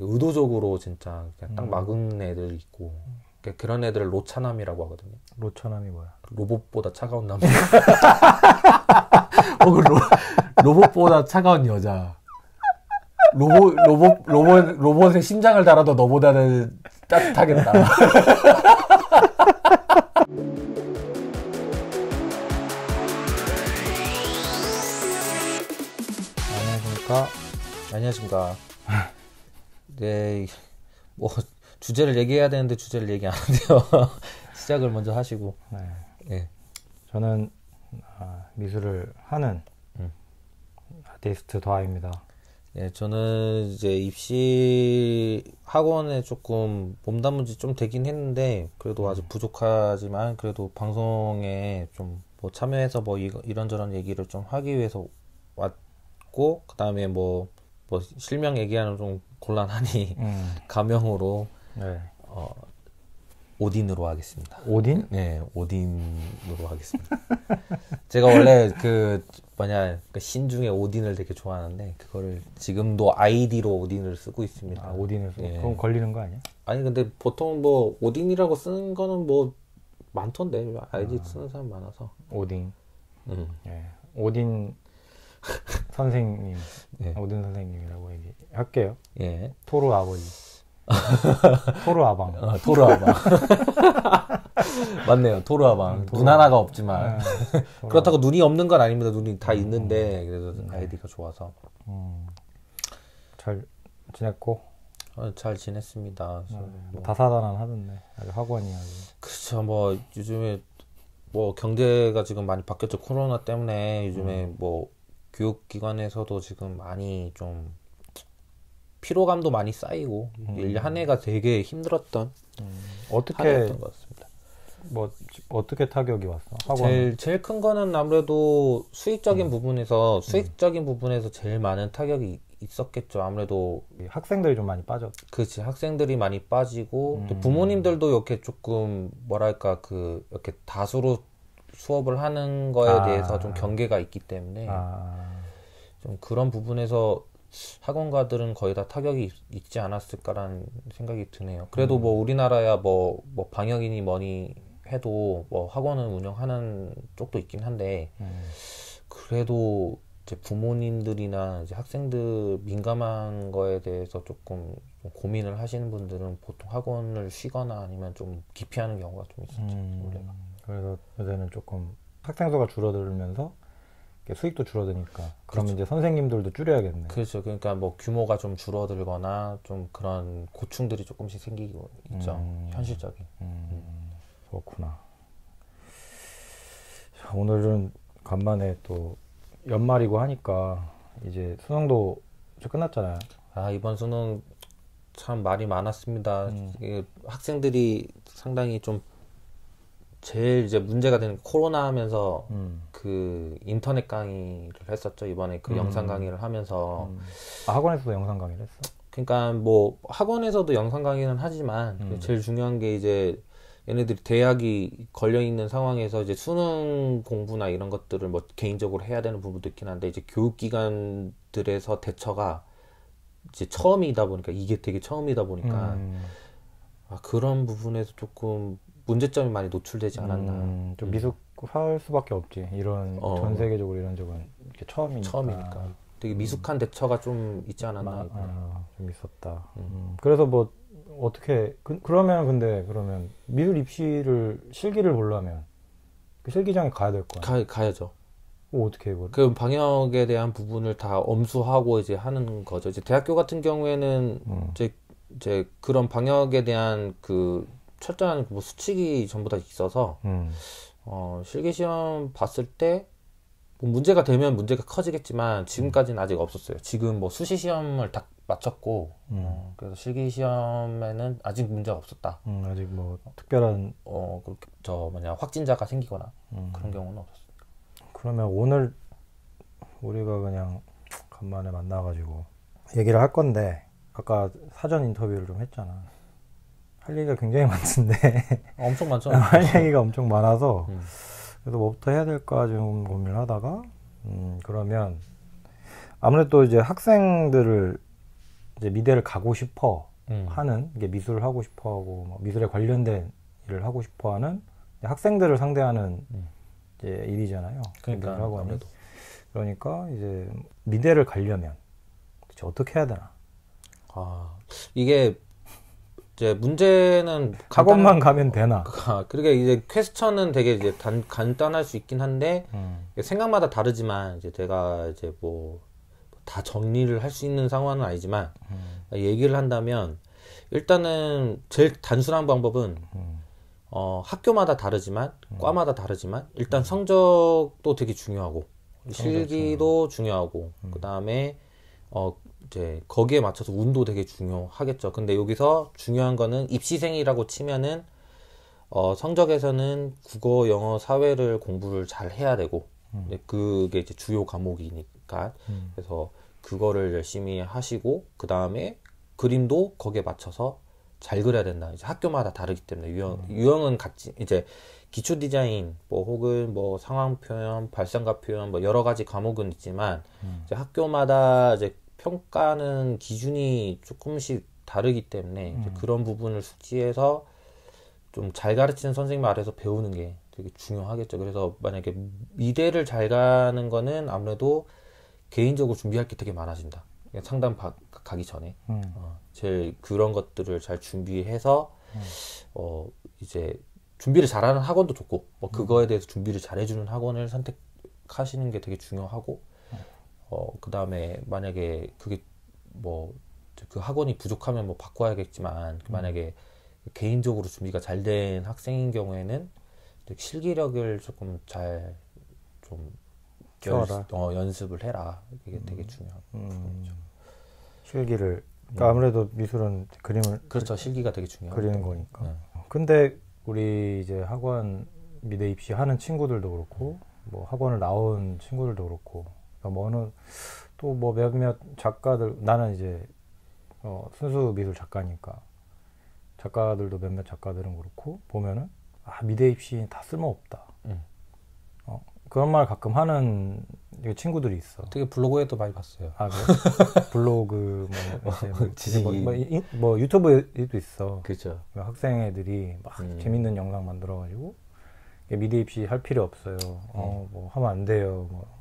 의도적으로 진짜 그냥 딱 음. 막은 애들 있고 그러니까 그런 애들을 로차남이라고 하거든요. 로차남이 뭐야? 로봇보다 차가운 남자. 혹은 어, 그 로, 로봇보다 차가운 여자. 로봇 로봇 로봇 로봇의 심장을 달아도 너보다는 따뜻하겠다. 안녕하십니까. 안녕하십니까. 네, 뭐 주제를 얘기해야 되는데 주제를 얘기 안해요 시작을 먼저 하시고. 네. 네. 저는 아, 미술을 하는 음. 아티스트 도아입니다. 네, 예, 저는 이제 입시 학원에 조금 몸담은 지 좀 되긴 했는데 그래도 아직 음. 부족하지만 그래도 방송에 좀 뭐 참여해서 뭐 이런저런 얘기를 좀 하기 위해서 왔고 그다음에 뭐뭐 실명 얘기하는 좀 곤란하니 음. 가명으로 네. 어, 오딘으로 하겠습니다. 오딘? 네, 오딘으로 하겠습니다. 제가 원래 그 뭐냐 그 신 중에 오딘을 되게 좋아하는데 그거를 지금도 아이디로 오딘을 쓰고 있습니다. 아, 오딘을 쓰고 예. 그럼 걸리는 거 아니야? 아니 근데 보통 뭐 오딘이라고 쓰는 거는 뭐 많던데 아이디 아. 쓰는 사람 많아서 오딘. 음. 예. 오딘 선생님 예. 모든 선생님이라고 얘기할게요. 예. 토르 아버지. 토르 아방. 어, 토르 아방. 맞네요. 토르 아방. 도눈 음, 하나가 없지만 네, 그렇다고 눈이 없는 건 아닙니다. 눈이 다 음. 있는데 그래도 네. 아이디가 좋아서 음. 잘 지냈고. 어, 잘 지냈습니다. 네, 뭐, 뭐. 다사다난 하던데 아주 학원이 아주. 그렇죠. 뭐 요즘에 뭐 경제가 지금 많이 바뀌었죠. 코로나 때문에 요즘에 음. 뭐 교육기관에서도 지금 많이 좀 피로감도 많이 쌓이고 음. 1한 해가 되게 힘들었던 음. 어떻게 했던 것 같습니다. 뭐 어떻게 타격이 왔어? 학원. 제일 제일 큰 거는 아무래도 수익적인 음. 부분에서 음. 수익적인 음. 부분에서 제일 많은 타격이 있었겠죠. 아무래도 학생들이 좀 많이 빠졌. 그렇지 학생들이 많이 빠지고 또 음. 부모님들도 이렇게 조금 뭐랄까 그 이렇게 다수로 수업을 하는 거에 아. 대해서 좀 경계가 있기 때문에 아. 좀 그런 부분에서 학원가들은 거의 다 타격이 있지 않았을까라는 생각이 드네요. 그래도 음. 뭐 우리나라야 뭐, 뭐 방역이니 뭐니 해도 뭐 학원을 운영하는 쪽도 있긴 한데 음. 그래도 이제 부모님들이나 이제 학생들 민감한 거에 대해서 조금 고민을 하시는 분들은 보통 학원을 쉬거나 아니면 좀 기피하는 경우가 좀 있었죠. 음. 원래가. 그래서 요새는 조금 학생 수가 줄어들면서 수익도 줄어드니까 그러면 그렇죠. 이제 선생님들도 줄여야겠네. 그렇죠. 그러니까 뭐 규모가 좀 줄어들거나 좀 그런 고충들이 조금씩 생기고 있죠. 음, 음. 현실적인. 음. 음. 그렇구나. 자, 오늘은 간만에 또 연말이고 하니까 이제 수능도 이제 끝났잖아요. 아 이번 수능 참 말이 많았습니다. 음. 학생들이 상당히 좀 제일 이제 문제가 되는 코로나 하면서 음. 그 인터넷 강의를 했었죠 이번에 그 음. 영상 강의를 하면서 음. 아, 학원에서도 영상 강의를 했어? 그러니까 뭐 학원에서도 영상 강의는 하지만 음. 제일 중요한 게 이제 얘네들이 대학이 걸려 있는 상황에서 이제 수능 공부나 이런 것들을 뭐 개인적으로 해야 되는 부분도 있긴 한데 이제 교육기관들에서 대처가 이제 처음이다 보니까 이게 되게 처음이다 보니까 음. 아, 그런 부분에서 조금 문제점이 많이 노출되지 않았나. 음, 좀 음. 미숙할 수밖에 없지. 이런 어. 전 세계적으로 이런 적은 이렇게 처음이니까. 처음이니까. 되게 미숙한 대처가 좀 있지 않았나. 마, 아, 좀 있었다. 음. 음. 그래서 뭐 어떻게 그, 러면 근데 그러면 미술 입시를 실기를 보려면 그 실기장에 가야 될 거야. 가 가야죠. 어떻게 해요? 그럼 방역에 대한 부분을 다 엄수하고 이제 하는 거죠. 이제 대학교 같은 경우에는 음. 이제 이제 그런 방역에 대한 그 철저한 그 뭐 수칙이 전부 다 있어서 음. 어, 실기 시험 봤을 때 뭐 문제가 되면 문제가 커지겠지만 지금까지는 아직 없었어요. 지금 뭐 수시 시험을 다 마쳤고 음. 어, 그래서 실기 시험에는 아직 문제가 없었다. 음, 아직 뭐 특별한 어 그렇게 저 뭐냐 확진자가 생기거나 음. 그런 경우는 없었어요 그러면 오늘 우리가 그냥 간만에 만나가지고 얘기를 할 건데 아까 사전 인터뷰를 좀 했잖아. 할 얘기가 굉장히 많던데 엄청 많죠. 할 얘기가 엄청 많아서 음. 그래서 뭐부터 해야 될까 좀 고민하다가 을 음, 그러면 아무래도 이제 학생들을 이제 미대를 가고 싶어 음. 하는 이게 미술을 하고 싶어 하고 뭐 미술에 관련된 일을 하고 싶어 하는 학생들을 상대하는 음. 이제 일이잖아요. 그러니까 고 아무래도 그러니까 이제 미대를 가려면 어떻게 해야 되나? 아 이게 이제 문제는 학원만 간단한... 가면 되나? 아, 그러게 이제 퀘스천은 되게 이제 단, 간단할 수 있긴 한데 음. 생각마다 다르지만 이제 제가 이제 뭐다 뭐 정리를 할 수 있는 상황은 아니지만 음. 얘기를 한다면 일단은 제일 단순한 방법은 음. 어, 학교마다 다르지만 음. 과마다 다르지만 일단 음. 성적도 되게 중요하고 실기도 중요하고 음. 그 다음에 어, 이제 거기에 맞춰서 운도 되게 중요하겠죠. 근데 여기서 중요한 거는 입시생이라고 치면은 어, 성적에서는 국어, 영어, 사회를 공부를 잘 해야 되고 음. 네, 그게 이제 주요 과목이니까 음. 그래서 그거를 열심히 하시고 그 다음에 그림도 거기에 맞춰서 잘 그려야 된다. 이제 학교마다 다르기 때문에 유형 음. 유형은 같이 이제 기초 디자인 뭐 혹은 뭐 상황 표현, 발상과 표현 뭐 여러 가지 과목은 있지만 음. 이제 학교마다 이제 평가는 기준이 조금씩 다르기 때문에 음. 그런 부분을 숙지해서 좀 잘 가르치는 선생님 아래서 배우는 게 되게 중요하겠죠. 그래서 만약에 미대를 잘 가는 거는 아무래도 개인적으로 준비할 게 되게 많아진다. 그러니까 상담 바, 가기 전에 음. 어, 제일 그런 것들을 잘 준비해서 음. 어 이제 준비를 잘하는 학원도 좋고 뭐 음. 그거에 대해서 준비를 잘해주는 학원을 선택하시는 게 되게 중요하고 어, 그 다음에 만약에 그게 뭐 그 학원이 부족하면 뭐 바꿔야겠지만 음. 만약에 그 개인적으로 준비가 잘 된 학생인 경우에는 실기력을 조금 잘좀 어, 연습을 해라 이게 되게 음. 중요한 음. 부분이죠. 실기를 음. 그러니까 아무래도 미술은 그림을 그렇죠 실기가 되게 중요한 그리는 거니까. 네. 어, 근데 우리 이제 학원 미대 입시하는 친구들도 그렇고 뭐 학원을 나온 친구들도 그렇고 그러니까 뭐 어느 또뭐 몇몇 작가들 나는 이제 어, 순수 미술 작가니까 작가들도 몇몇 작가들은 그렇고 보면은 아 미대 입시 다 쓸모없다. 음. 어, 그런 말 가끔 하는 친구들이 있어. 되게 블로그에도 많이 봤어요. 아 그래? 블로그 뭐, 뭐, 뭐, 뭐, 뭐, 인, 뭐, 유튜브에도 있어. 그렇죠. 뭐 학생 애들이 막 음. 재밌는 영상 만들어가지고 미대 입시 할 필요 없어요. 어, 음. 뭐 하면 안 돼요. 뭐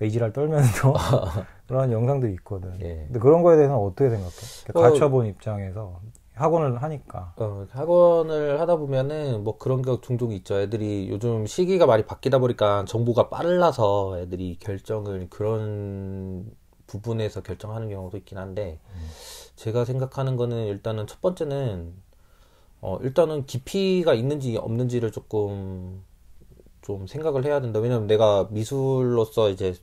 그 이지랄 떨면서 그런 영상도 있거든. 예. 근데 그런 거에 대해서는 어떻게 생각해? 그러니 어. 가쳐본 입장에서 학원을 하니까. 어, 학원을 하다 보면은 뭐 그런 게 종종 있죠. 애들이 요즘 시기가 많이 바뀌다 보니까 정보가 빨라서 애들이 결정을 그런 부분에서 결정하는 경우도 있긴 한데 음. 제가 생각하는 거는 일단은 첫 번째는 어, 일단은 깊이가 있는지 없는지를 조금 좀 생각을 해야 된다. 왜냐면 내가 미술로서 이제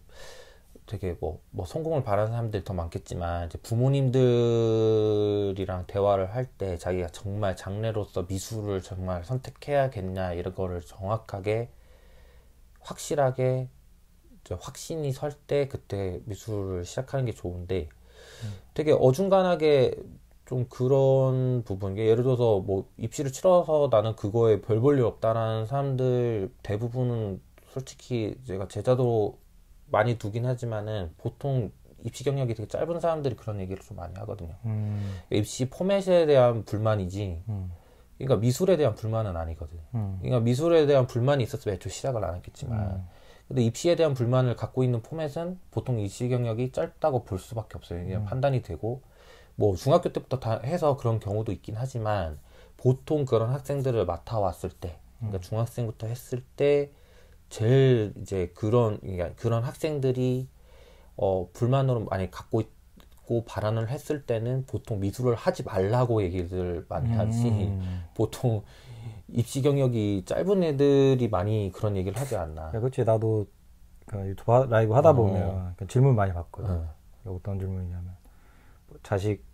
되게 뭐, 뭐 성공을 바라는 사람들이 더 많겠지만 이제 부모님들이랑 대화를 할 때 자기가 정말 장래로서 미술을 정말 선택해야겠냐 이런 거를 정확하게 확실하게 확신이 설 때 그때 미술을 시작하는 게 좋은데 음. 되게 어중간하게 좀 그런 부분, 예를 들어서 뭐 입시를 치러서 나는 그거에 별 볼 일 없다라는 사람들 대부분은 솔직히 제가 제자도 많이 두긴 하지만은 보통 입시 경력이 되게 짧은 사람들이 그런 얘기를 좀 많이 하거든요. 음. 입시 포맷에 대한 불만이지, 음. 그러니까 미술에 대한 불만은 아니거든 음. 그러니까 미술에 대한 불만이 있었으면 애초에 시작을 안 했겠지만, 음. 근데 입시에 대한 불만을 갖고 있는 포맷은 보통 입시 경력이 짧다고 볼 수밖에 없어요. 그냥 음. 판단이 되고, 뭐 중학교 때부터 다 해서 그런 경우도 있긴 하지만 보통 그런 학생들을 맡아왔을 때 그러니까 음. 중학생부터 했을 때 제일 이제 그런 그러니까 그런 학생들이 어 불만으로 많이 갖고 있고 발언을 했을 때는 보통 미술을 하지 말라고 얘기를 많이 하지 음. 보통 입시 경력이 짧은 애들이 많이 그런 얘기를 하지 않나. 야, 그렇지 나도 그 유튜브 라이브 하다 어. 보면 어. 질문 많이 받거든. 어. 어떤 질문이냐면 뭐 자식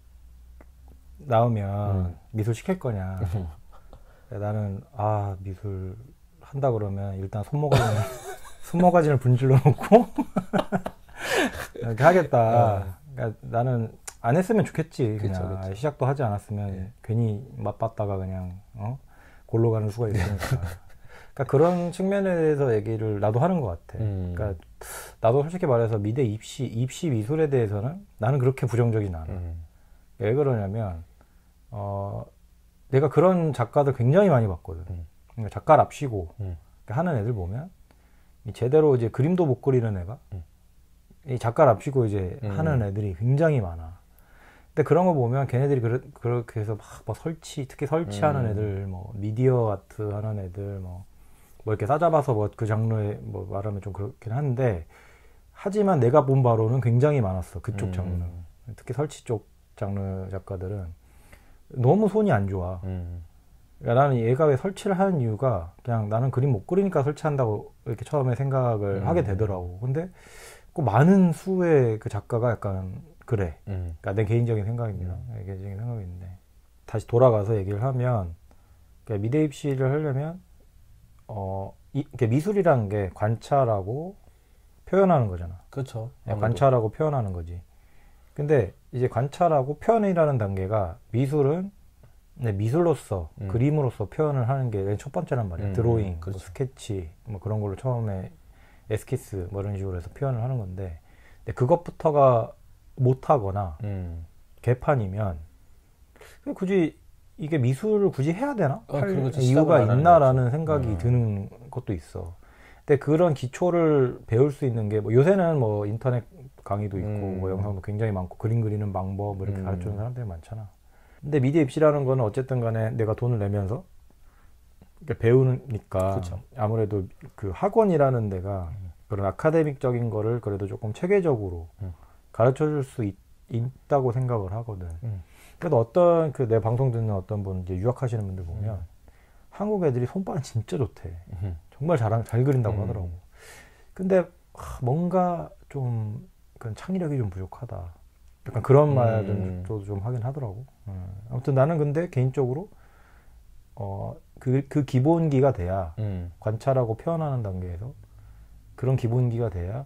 나오면 음. 미술 시킬 거냐. 나는 아 미술 한다 그러면 일단 손모가지 손모가지를 분질러 놓고 이렇게 하겠다. 어. 그러니까 나는 안 했으면 좋겠지. 그쵸, 그냥 그쵸. 시작도 하지 않았으면 네. 괜히 맛봤다가 그냥 어? 골로 가는 수가 예. 있으니까. 그러니까 그런 측면에서 얘기를 나도 하는 것 같아. 음. 그러니까 나도 솔직히 말해서 미대 입시 입시 미술에 대해서는 나는 그렇게 부정적인 않아. 음. 왜 그러냐면 어, 내가 그런 작가들 굉장히 많이 봤거든. 음. 그러니까 작가랍시고 음. 하는 애들 보면 제대로 이제 그림도 못 그리는 애가 음. 이 작가랍시고 이제 음. 하는 애들이 굉장히 많아. 근데 그런 거 보면 걔네들이 그래, 그렇게 해서 막, 막 뭐 설치, 특히 설치하는 음. 애들, 뭐 미디어 아트 하는 애들, 뭐, 뭐 이렇게 싸잡아서 뭐 그 장르에 뭐 말하면 좀 그렇긴 한데 하지만 내가 본 바로는 굉장히 많았어 그쪽 음. 장르 특히 설치 쪽 장르 작가들은 너무 손이 안 좋아. 음. 그러니까 나는 얘가 왜 설치를 하는 이유가 그냥 나는 그림 못 그리니까 설치한다고 이렇게 처음에 생각을 음. 하게 되더라고. 근데 꼭 그 많은 수의 그 작가가 약간 그래. 음. 그러니까 내 개인적인 생각입니다. 음. 내 개인적인 생각인데 다시 돌아가서 얘기를 하면 그러니까 미대 입시를 하려면 어 이, 그러니까 미술이라는 게 관찰하고 표현하는 거잖아. 그렇죠. 네, 관찰하고 표현하는 거지. 근데 이제 관찰하고 표현이라는 단계가 미술은 네, 미술로서 음. 그림으로서 표현을 하는 게 첫 번째란 말이에요. 음, 음 드로잉, 뭐 그렇죠. 뭐 스케치 뭐 그런 걸로 처음에 에스키스 뭐 이런 식으로 해서 표현을 하는 건데 근데 그것부터가 못하거나 음. 개판이면 굳이 이게 미술을 굳이 해야 되나? 어, 할 이유가 있나라는 그렇죠. 생각이 음. 드는 것도 있어. 근데 그런 기초를 배울 수 있는 게 뭐 요새는 뭐 인터넷 강의도 있고 음. 뭐 영상도 굉장히 많고 그림 그리는 방법 뭐 이렇게 음. 가르쳐주는 사람들이 많잖아. 근데 미디어 입시라는 거는 어쨌든 간에 내가 돈을 내면서 그러니까 배우니까 그쵸. 아무래도 그 학원이라는 데가 음. 그런 아카데믹적인 거를 그래도 조금 체계적으로 음. 가르쳐 줄 수 있다고 생각을 하거든. 음. 그래도 어떤 그 내 방송 듣는 어떤 분 이제 유학하시는 분들 보면 한국 애들이 손바닥 진짜 좋대. 정말 잘, 잘 그린다고 하더라고. 근데 뭔가 좀 그런 창의력이 좀 부족하다. 약간 그런 음. 말은 저도 좀 하긴 하더라고. 음. 아무튼 나는 근데 개인적으로 어, 그, 그 기본기가 돼야 음. 관찰하고 표현하는 단계에서 그런 기본기가 돼야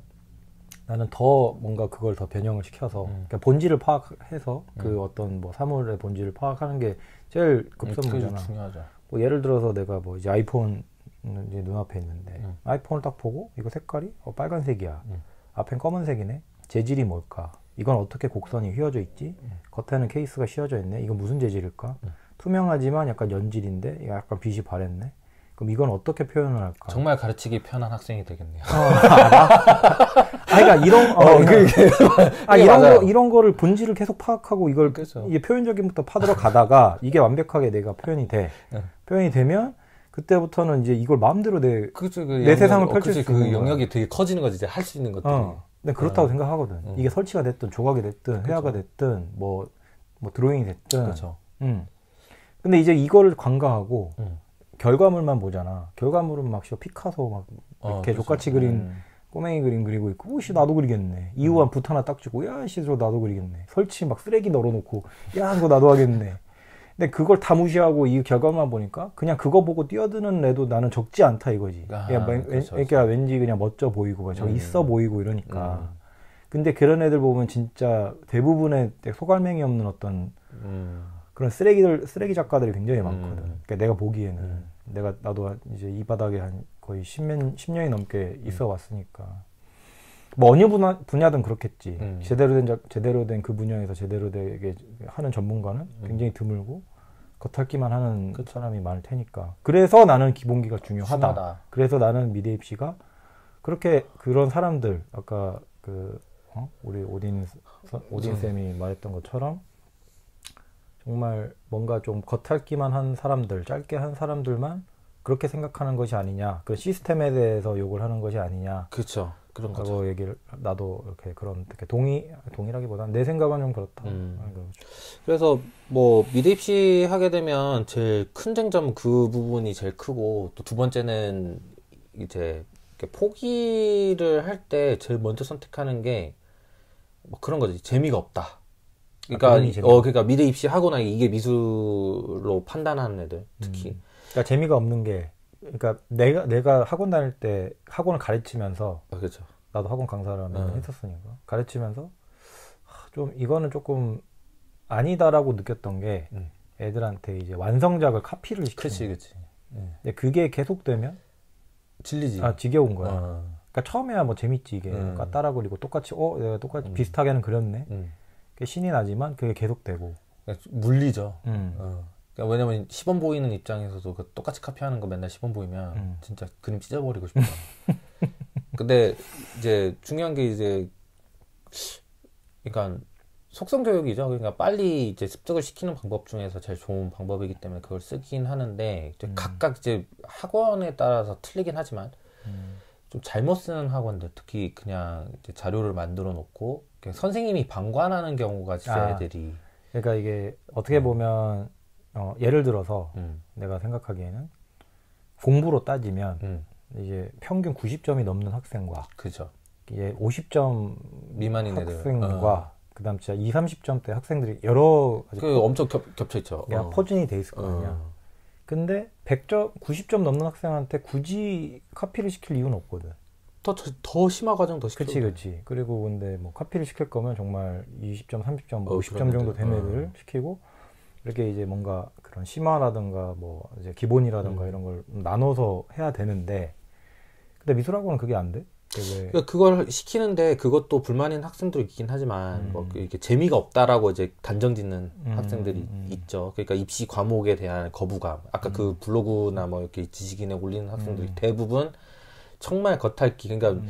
나는 더 뭔가 그걸 더 변형을 시켜서 음. 그러니까 본질을 파악해서 그 음. 어떤 뭐 사물의 본질을 파악하는 게 제일 급선무잖아. 음, 중요하죠. 뭐 예를 들어서 내가 뭐 이제 아이폰 이제 눈앞에 있는데 음. 아이폰을 딱 보고 이거 색깔이 어, 빨간색이야. 음. 앞엔 검은색이네. 재질이 뭘까? 이건 어떻게 곡선이 휘어져 있지? 음. 겉에는 케이스가 휘어져 있네. 이건 무슨 재질일까? 음. 투명하지만 약간 연질인데 약간 빛이 바랬네. 그럼 이건 어떻게 표현을 할까? 정말 가르치기 편한 학생이 되겠네요. 어, 아, 아, 아. 그러니까 이런 어, 어, 그냥, 그러니까 그게, 아 이런 거 이런 거를 본질을 계속 파악하고 이걸 그래서. 그렇죠. 이게 표현적인부터 파들어 가다가 이게 완벽하게 내가 표현이 돼. 네. 표현이 되면 그때부터는 이제 이걸 마음대로 내, 그그 그렇죠. 세상을 펼칠 어, 그수 있는 그 영역이 되게 커지는 거지 이제 할 수 있는 것들이. 어. 네, 그렇다고 생각하거든. 음. 이게 설치가 됐든 조각이 됐든 그쵸. 그렇죠. 회화가 됐든 뭐, 뭐 드로잉이 됐든. 그렇죠. 음. 근데 이제 이거를 관가하고 음. 결과물만 보잖아. 결과물은 막 피카소 막 아, 이렇게 아, 족같이 그린 네. 꼬맹이 그림 그리고 있고, 오씨 나도 그리겠네. 이후한 붓 하나 딱 주고, 야 씨, 저 나도 그리겠네. 설치 막 쓰레기 널어놓고, 야 저거 나도 하겠네. 근데 그걸 다 무시하고 이 결과만 보니까 그냥 그거 보고 뛰어드는 애도 나는 적지 않다 이거지. 아, 야, 웬, 그렇죠. 그렇죠. 그러니까 왠지 그냥 멋져 보이고 저 음. 있어 보이고 이러니까. 음. 근데 그런 애들 보면 진짜 대부분의 소갈맹이 없는 어떤 음. 그런 쓰레기들 쓰레기 작가들이 굉장히 음. 많거든. 그러니까 내가 보기에는 음. 내가 나도 이제 이 바닥에 한 거의 십몇 10년, 십년이 넘게 음. 있어 왔으니까. 뭐 어느 분야, 분야든 그렇겠지. 음. 제대로 된 자, 제대로 된 그 분야에서 제대로 되게 하는 전문가는 음. 굉장히 드물고 겉핥기만 하는 그 사람이 많을 테니까. 그래서 나는 기본기가 중요하다. 중요하다. 그래서 나는 미래 입시가 그렇게 그런 사람들 아까 그 어? 우리 오딘 오딘 쌤이 말했던 것처럼 정말 뭔가 좀 겉핥기만 한 사람들, 짧게 한 사람들만 그렇게 생각하는 것이 아니냐. 그 시스템에 대해서 욕을 하는 것이 아니냐. 그렇죠. 그런 거죠. 라고 얘기를 나도 이렇게 그런 이렇게 동의 동의라기보다는 내 생각은 좀 그렇다. 음. 아, 그래서 뭐 미대 입시 하게 되면 제일 큰쟁점그 부분이 제일 크고 또 두 번째는 이제 이렇게 포기를 할 때 제일 먼저 선택하는 게뭐 그런 거지 재미가 없다. 그러니까 아, 어 그러니까 미대 입시 하고 나 이게 미술로 판단하는 애들 특히. 음. 그러니까 재미가 없는 게 그러니까 내가 내가 학원 다닐 때 학원을 가르치면서 아, 그렇죠. 나도 학원 강사를 하면 네. 했었으니까 가르치면서 좀 이거는 조금 아니다라고 느꼈던 게 음. 애들한테 이제 완성작을 카피를 시키는 그치 그치 네. 근데 그게 계속되면 질리지 아 지겨운 거야 아. 그러니까 처음에야 뭐 재밌지 이게 음. 따라 그리고 똑같이 어 내가 똑같이 음. 비슷하게는 그렸네 음. 신이 나지만 그게 계속되고 물리죠 음. 어. 그러니까 왜냐면 시범 보이는 입장에서도 그 똑같이 카피하는 거 맨날 시범 보이면 음. 진짜 그림 찢어버리고 싶어 근데 이제 중요한 게 이제 그러니까 속성 교육이죠. 그러니까 빨리 이제 습득을 시키는 방법 중에서 제일 좋은 방법이기 때문에 그걸 쓰긴 하는데 이제 음. 각각 이제 학원에 따라서 틀리긴 하지만 음. 좀 잘못 쓰는 학원들 특히 그냥 자료를 만들어 놓고 선생님이 방관하는 경우가 진짜 아, 애들이 그러니까 이게 어떻게 음. 보면 어, 예를 들어서 음. 내가 생각하기에는 공부로 따지면 음. 이제 평균 90점이 넘는 학생과 그죠. 예, 50점 미만인 학생과 어. 그다음 진짜 2, 30점대 학생들이 여러 그 엄청 겹, 겹쳐 있죠. 어. 포진이 돼 있을 거든요 어. 근데 100점, 90점 넘는 학생한테 굳이 카피를 시킬 이유는 없거든. 더, 더, 심화 과정 더 시켜. 그치, 그치. 그리고 근데 뭐 카피를 시킬 거면 정말 20점, 30점, 뭐 50점 어, 정도 되는 애들 어. 시키고 이렇게 이제 뭔가 그런 심화라든가 뭐 이제 기본이라든가 음. 이런 걸 나눠서 해야 되는데 근데 미술학원은 그게 안 돼? 그러니까 그걸 시키는데 그것도 불만인 학생도 있긴 하지만 뭐 음. 뭐 이렇게 재미가 없다라고 이제 단정짓는 음. 학생들이 음, 음. 있죠. 그러니까 입시 과목에 대한 거부감. 아까 그 음. 블로그나 뭐 이렇게 지식인에 올리는 학생들이 대부분 정말 겉핥기. 그러니까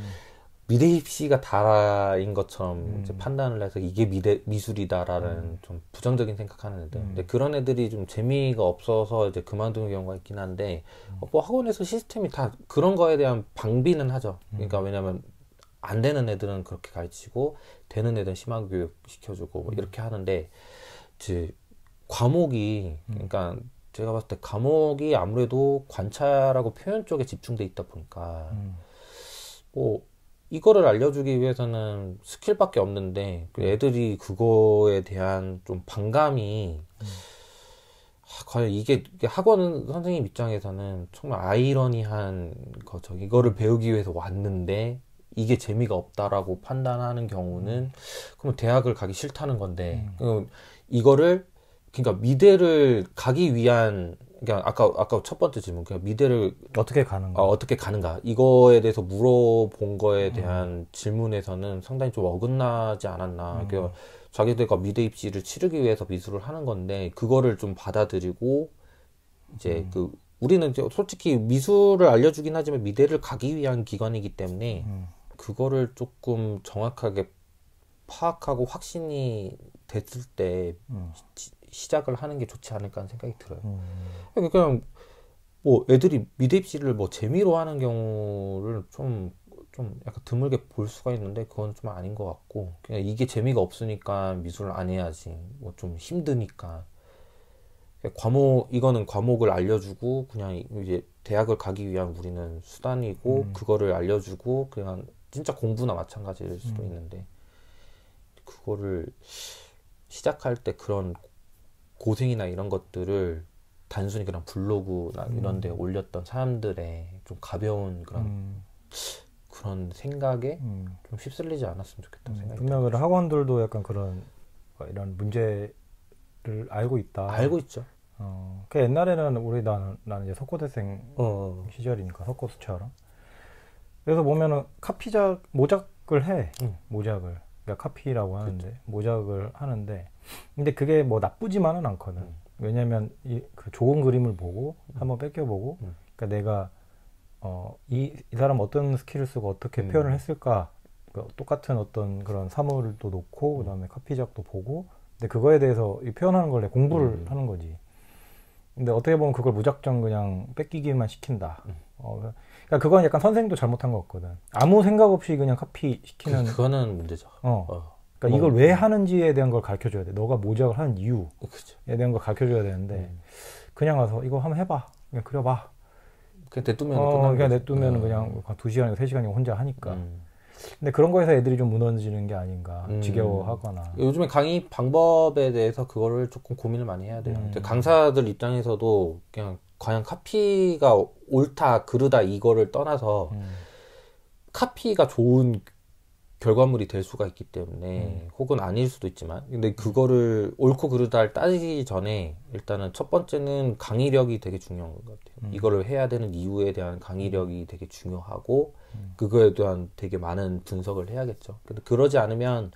미래 입시가 다인 것처럼 음. 이제 판단을 해서 이게 미래 미술이다라는 음. 좀 부정적인 생각하는 애들. 근데 음. 그런 애들이 좀 재미가 없어서 이제 그만두는 경우가 있긴 한데 음. 어, 뭐 학원에서 시스템이 다 그런 거에 대한 방비는 하죠. 그러니까 음. 왜냐면 하안 되는 애들은 그렇게 가르치고 되는 애들은 심화 교육 시켜주고 뭐 이렇게 하는데 이제 과목이 그러니까 제가 봤을 때 과목이 아무래도 관찰하고 표현 쪽에 집중돼 있다 보니까 뭐 이거를 알려주기 위해서는 스킬밖에 없는데 그 애들이 그거에 대한 좀 반감이 아, 과연 이게 학원 선생님 입장에서는 정말 아이러니한 거죠. 이거를 배우기 위해서 왔는데 이게 재미가 없다라고 판단하는 경우는 음. 그럼 대학을 가기 싫다는 건데 음. 이거를 그러니까 미대를 가기 위한 그냥 그러니까 아까 아까 첫 번째 질문 그냥 그러니까 미대를 어떻게 가는가 어, 어떻게 가는가 이거에 대해서 물어본 거에 음. 대한 음. 질문에서는 상당히 좀 어긋나지 않았나 음. 그니까 자기들과 미대 입시를 치르기 위해서 미술을 하는 건데 그거를 좀 받아들이고 이제 음. 그 우리는 솔직히 미술을 알려주긴 하지만 미대를 가기 위한 기관이기 때문에 음. 그거를 조금 정확하게 파악하고 확신이 됐을 때 음. 지, 시작을 하는 게 좋지 않을까 하는 생각이 들어요. 음. 그냥 그러니까 뭐 애들이 미대 입시를 뭐 재미로 하는 경우를 좀 좀 약간 드물게 볼 수가 있는데 그건 좀 아닌 것 같고 그냥 이게 재미가 없으니까 미술을 안 해야지 뭐 좀 힘드니까 과목 이거는 과목을 알려주고 그냥 이제 대학을 가기 위한 우리는 수단이고 음. 그거를 알려주고 그냥 진짜 공부나 마찬가지일 수도 음. 있는데 그거를 시작할 때 그런 고생이나 이런 것들을 단순히 그냥 블로그나 음. 이런 데 올렸던 사람들의 좀 가벼운 그런 음. 그런 생각에 음. 좀 휩쓸리지 않았으면 좋겠다는 음. 생각이 분명히 학원들도 약간 그런 뭐 이런 문제를 알고 있다. 알고 있죠. 어, 그 옛날에는 우리 나는 나는 이제 석고대생 어. 시절이니까 석고수처럼. 그래서 보면은 카피작 모작을 해 모작을 그러니까 카피라고 하는데 그렇 모작을 하는데 근데 그게 뭐 나쁘지만은 않거든. 음. 왜냐면 이그 좋은 그림을 보고 음. 한번 뺏겨보고 음. 그러니까 내가 어이 이 사람 어떤 스킬을 쓰고 어떻게 음. 표현을 했을까 그러니까 똑같은 어떤 그런 사물을 또 놓고 음. 그다음에 카피작도 보고 근데 그거에 대해서 이 표현하는 걸 내 공부를 음. 하는 거지. 근데 어떻게 보면 그걸 무작정 그냥 뺏기기만 시킨다. 어, 그러니까 그건 약간 선생도 잘못한 것 같거든. 아무 생각 없이 그냥 카피 시키는. 그, 거는 문제죠. 어. 어. 그러니까 어. 이걸 왜 하는지에 대한 걸 가르쳐 줘야 돼. 너가 모작을 하는 이유에 그쵸. 그렇죠. 대한 걸 가르쳐 줘야 되는데 음. 그냥 와서 이거 한번 해봐. 그냥 그려봐. 그냥 냅두면 어, 그냥 냅두면 음. 그냥 두 시간, 이세 시간이 혼자 하니까. 음. 근데 그런 거에서 애들이 좀 무너지는 게 아닌가 음. 지겨워하거나 요즘에 강의 방법에 대해서 그거를 조금 고민을 많이 해야 돼요 음. 강사들 입장에서도 그냥 과연 카피가 옳다 그르다 이거를 떠나서 음. 카피가 좋은 결과물이 될 수가 있기 때문에 음. 혹은 아닐 수도 있지만 근데 그거를 옳고 그르다를 따지기 전에 일단은 첫 번째는 강의력이 되게 중요한 것 같아요. 음. 이거를 해야 되는 이유에 대한 강의력이 되게 중요하고 음. 그거에 대한 되게 많은 분석을 해야겠죠. 근데 그러지 않으면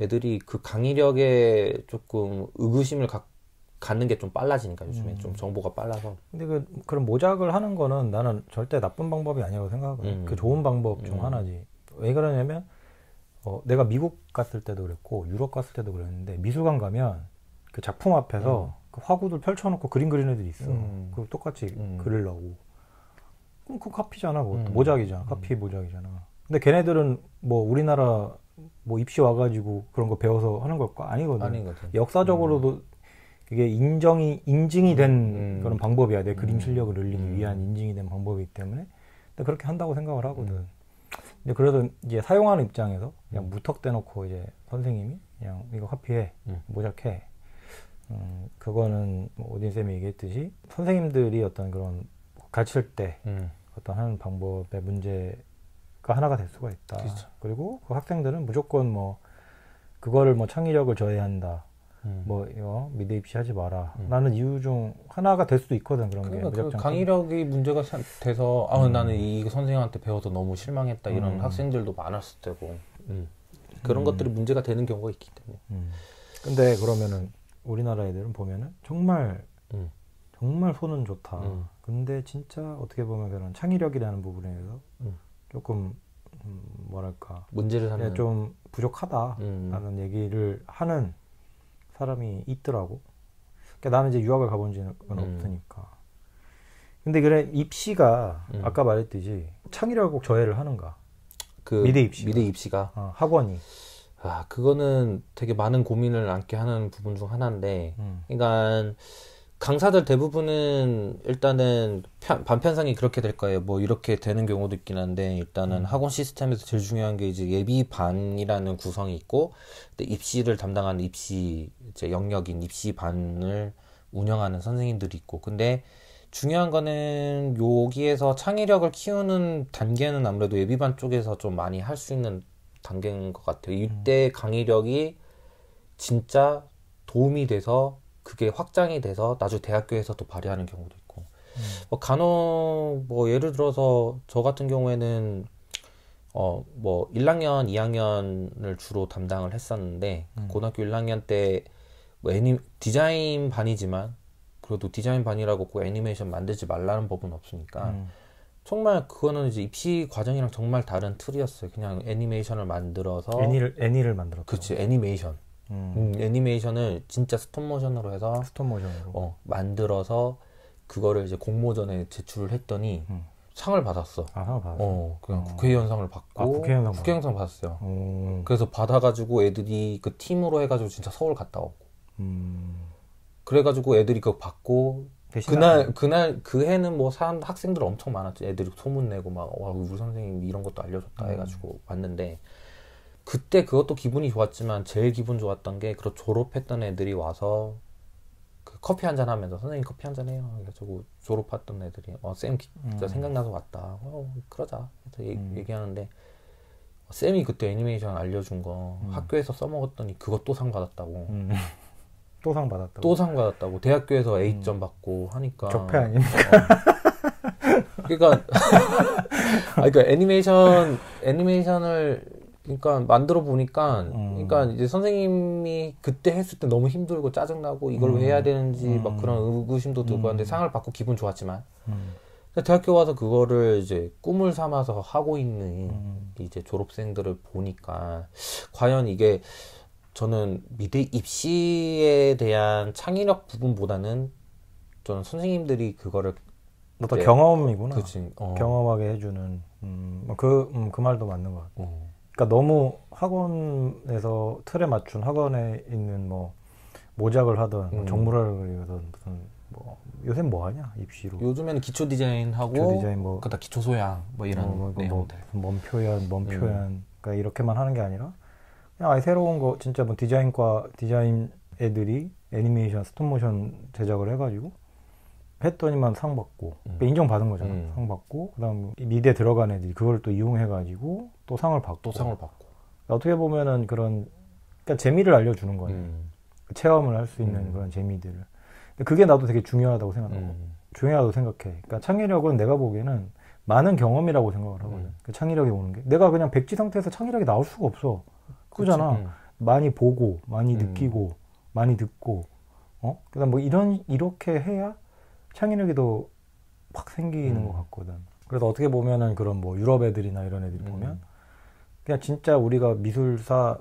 애들이 그 강의력에 조금 의구심을 갖고 갖는게좀 빨라지니까 요즘에 음. 좀 정보가 빨라서. 근데 그 그런 모작을 하는 거는 나는 절대 나쁜 방법이 아니라고 생각하거든. 음. 그 좋은 방법 중 음. 하나지. 왜 그러냐면 어, 내가 미국 갔을 때도 그랬고 유럽 갔을 때도 그랬는데 미술관 가면 그 작품 앞에서 음. 그 화구들 펼쳐놓고 그림 그리는 애들이 있어. 음. 그리고 똑같이 음. 그릴라고. 그럼 그 카피잖아. 그것도 모작이잖아. 카피 모작이잖아. 근데 걔네들은 뭐 우리나라 뭐 입시 와가지고 그런 거 배워서 하는 걸까 아니거든. 아닌 거죠. 역사적으로도 그게 인정이 인증이 된 음. 음. 그런 방법이야 내 그림 음. 실력을 늘리기 음. 위한 인증이 된 방법이기 때문에 그렇게 한다고 생각을 하거든. 음. 근데 그래도 이제 사용하는 입장에서 그냥 무턱대놓고 이제 선생님이 그냥 이거 카피해 모작해. 음, 그거는 뭐 오딘 쌤이 얘기했듯이 선생님들이 어떤 그런 가르칠 때 어떤 하는 방법의 문제가 하나가 될 수가 있다. 그렇 그리고 그 학생들은 무조건 뭐 그거를 뭐 창의력을 저해한다. 음. 뭐요 미대 입시하지 마라. 음. 나는 이유 중 하나가 될 수도 있거든 그런 그러니까 게. 그 강의력이 문제가 돼서 아 음. 나는 이 선생한테 배워서 너무 실망했다 이런 음. 학생들도 많았을 테고 음. 그런 음. 것들이 문제가 되는 경우가 있기 때문에. 근데 그러면은 우리나라 애들은 보면은 정말 정말 손은 좋다. 근데 진짜 어떻게 보면 그런 창의력이라는 부분에서 조금 음, 뭐랄까 문제를 하는 네, 좀 부족하다라는 얘기를 하는 사람이 있더라고. 그러니까 나는 이제 유학을 가본 지는 음. 없으니까. 근데 그래 입시가 음. 아까 말했듯이 창의력을 꼭 저해를 하는가? 그미대 입시가. 미래 입시가. 어, 학원이. 아 그거는 되게 많은 고민을 안게 하는 부분 중 하나인데, 음. 그러니까 강사들 대부분은 일단은 편, 반편성이 그렇게 될 거예요. 뭐 이렇게 되는 경우도 있긴 한데 일단은 음. 학원 시스템에서 제일 중요한 게 이제 예비 반이라는 구성이 있고 입시를 담당하는 입시 이제 영역인 입시 반을 운영하는 선생님들이 있고 근데 중요한 거는 여기에서 창의력을 키우는 단계는 아무래도 예비반 쪽에서 좀 많이 할 수 있는 단계인 것 같아요. 이때 음. 강의력이 진짜 도움이 돼서 그게 확장이 돼서 나중에 대학교에서도 발휘하는 경우도 있고 음. 뭐 간혹 뭐 예를 들어서 저 같은 경우에는 어 뭐 1학년, 2학년을 주로 담당을 했었는데 음. 고등학교 1학년 때뭐 애니 디자인 반이지만 그래도 디자인 반이라고 꼭 애니메이션 만들지 말라는 법은 없으니까 음. 정말 그거는 이제 입시 과정이랑 정말 다른 틀이었어요. 그냥 애니메이션을 만들어서 애니를 애니를 만들었죠. 그치 애니메이션. 음. 음. 애니메이션을 진짜 스톱모션으로 해서 스톱모션으로 어, 만들어서 그거를 이제 공모전에 제출을 했더니 음. 상을 받았어. 아, 상을 받았어. 어, 그냥 어. 국회의원상을 받고 아, 국회의원상, 국회의원상 받았어요. 오. 그래서 받아가지고 애들이 그 팀으로 해가지고 진짜 서울 갔다 왔고 음. 그래가지고 애들이 그거 받고 그날 그날 그 해는 뭐 사람 학생들 엄청 많았죠. 애들이 소문 내고 막와 우리 선생님 이런 것도 알려줬다 음. 해가지고 왔는데 그때 그것도 기분이 좋았지만 제일 기분 좋았던 게 그런 졸업했던 애들이 와서 그 커피 한 잔 하면서 선생님 커피 한 잔 해요. 그래서 졸업했던 애들이 어 쌤 진짜 음. 생각나서 왔다. 어 그러자. 그래서 얘기, 음. 얘기하는데 어, 쌤이 그때 애니메이션 알려준 거 음. 학교에서 써먹었더니 그것도 상 받았다고. 음. 또상 받았다고. 또 상 받았다고. 대학교에서 음. A점 받고 하니까. 적폐 아닙니까? 어. 그러니까, 아, 그러니까 애니메이션, 애니메이션을 그러니까 만들어 보니까 음. 그러니까 이제 선생님이 그때 했을 때 너무 힘들고 짜증나고 이걸 음. 왜 해야 음. 되는지 음. 막 그런 의구심도 들고 하는데 음. 상을 받고 기분 좋았지만 음. 대학교 와서 그거를 이제 꿈을 삼아서 하고 있는 이제 졸업생들을 보니까 과연 이게 저는 미대 입시에 대한 창의력 부분보다는 저는 선생님들이 그거를 뭐또 네. 경험이구나. 그치, 어. 경험하게 해주는 음, 그, 음, 그 말도 맞는 것 같고. 어. 그러니까 너무 학원에서 틀에 맞춘 학원에 있는 뭐 모작을 하던 뭐 음. 정물화를 그리던 무슨 뭐 요새 뭐 하냐 입시로 요즘에는 기초 디자인하고 기초 디자인 뭐 그다 기초 소양 뭐 이런 뭐, 뭐, 뭐, 뭔 표현 뭔 음. 표현 음. 그러니까 이렇게만 하는 게 아니라 그냥 아예 새로운 거 진짜 뭐 디자인과 디자인 애들이 애니메이션 스톱모션 제작을 해가지고 했더니만 상 받고 음. 그러니까 인정받은 거잖아 음. 상 받고 그다음 미대 들어간 애들이 그걸 또 이용해가지고 또 상을 받고 또 상을 받고 그러니까 어떻게 보면은 그런 그러니까 재미를 알려주는 거예요. 음. 체험을 할 수 있는 음. 그런 재미들을. 근데 그게 나도 되게 중요하다고 생각하고 음. 중요하다고 생각해. 그러니까 창의력은 내가 보기에는 많은 경험이라고 생각을 하거든. 음. 그 창의력이 오는 게 내가 그냥 백지 상태에서 창의력이 나올 수가 없어. 그잖아. 음. 많이 보고, 많이 음. 느끼고, 많이 듣고, 어? 그다음 뭐 이런 이렇게 해야 창의력이 더 확 생기는 것 같거든. 그래서 어떻게 보면은 그런 뭐 유럽 애들이나 이런 애들이 보면 그냥 진짜 우리가 미술사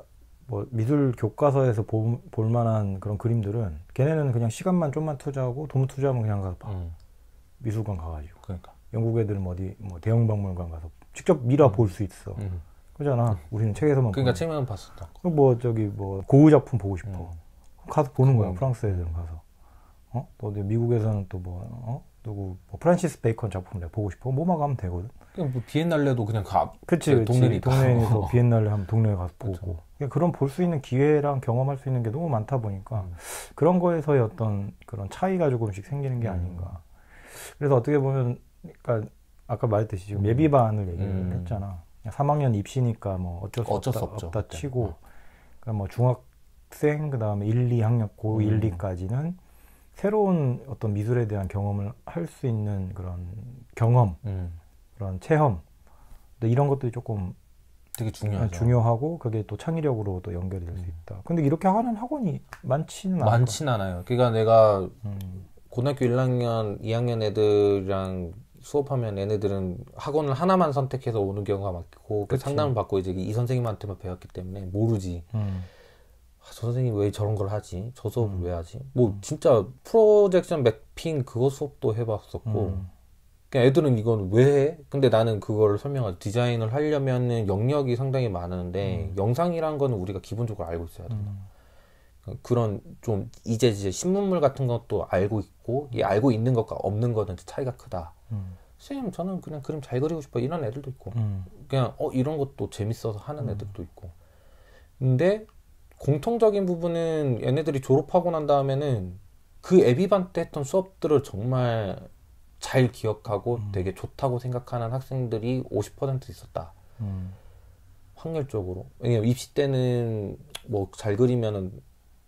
뭐 미술 교과서에서 보, 볼 만한 그런 그림들은 걔네는 그냥 시간만 좀만 투자하고 돈 투자하면 그냥 가서 봐. 음. 미술관 가가지고. 그러니까. 영국 애들 뭐 어디 뭐 대형 박물관 가서 직접 밀어 볼 수 있어. 음. 그잖아 음. 우리는 책에서만. 그러니까 보면. 책만 봤었다. 뭐 저기 뭐고우 작품 보고 싶어. 음. 가서 보는 거야. 프랑스 애들은 가서. 어? 또 미국에서는 또뭐 어? 누구 뭐 프란시스 베이컨 작품 내가 보고 싶어. 뭐만 가면 되거든. 그냥 뭐 비엔날레도 그냥 가. 그치, 그 동네니까. 동네에서 비엔날레 하면 동네에 가서 보고. 그쵸. 그렇죠. 그런볼 수 있는 기회랑 경험할 수 있는 게 너무 많다 보니까 음. 그런 거에서의 어떤 그런 차이가 조금씩 생기는 게 음. 아닌가. 그래서 어떻게 보면, 그러니까 아까 말했듯이 지금 음. 예비반을 얘기를 음. 했잖아. 3학년 입시니까 뭐 어쩔 수, 어쩔 수 없다, 없다 네. 치고. 어. 그러니까 뭐 중학생, 그 다음에 1, 2학년, 고 1, 2까지는 음. 새로운 어떤 미술에 대한 경험을 할 수 있는 그런 경험. 그런 체험 이런 것들이 조금 되게 중요하죠. 중요하고 그게 또 창의력으로 도 연결이 될수 음. 있다. 근데 이렇게 하는 학원이 많지는 않아요. 많진 않아요. 그러니까 내가 음. 고등학교 1학년, 2학년 애들이랑 수업하면 얘네들은 학원을 하나만 선택해서 오는 경우가 많고 그 상담을 받고 이제 이 선생님한테만 배웠기 때문에 모르지. 음. 아, 저 선생님 이왜 저런 걸 하지? 저 수업을 음. 왜 하지? 뭐 진짜 프로젝션 맵핑 그거 수업도 해봤었고 음. 그러니까 애들은 이건 왜 해? 근데 나는 그걸 설명할 디자인을 하려면은 영역이 상당히 많은데 음. 영상이란 거는 우리가 기본적으로 알고 있어야 된다. 음. 그러니까 그런 좀 이제 이제 신문물 같은 것도 알고 있고 이 알고 있는 것과 없는 것는 차이가 크다. 음. 선생님 저는 그냥 그림 잘 그리고 싶어 이런 애들도 있고 음. 그냥 어 이런 것도 재밌어서 하는 음. 애들도 있고 근데 공통적인 부분은 얘네들이 졸업하고 난 다음에는 그 애비반때 했던 수업들을 정말 잘 기억하고 음. 되게 좋다고 생각하는 학생들이 50% 있었다. 음. 확률적으로. 왜냐면 입시 때는 뭐 잘 그리면은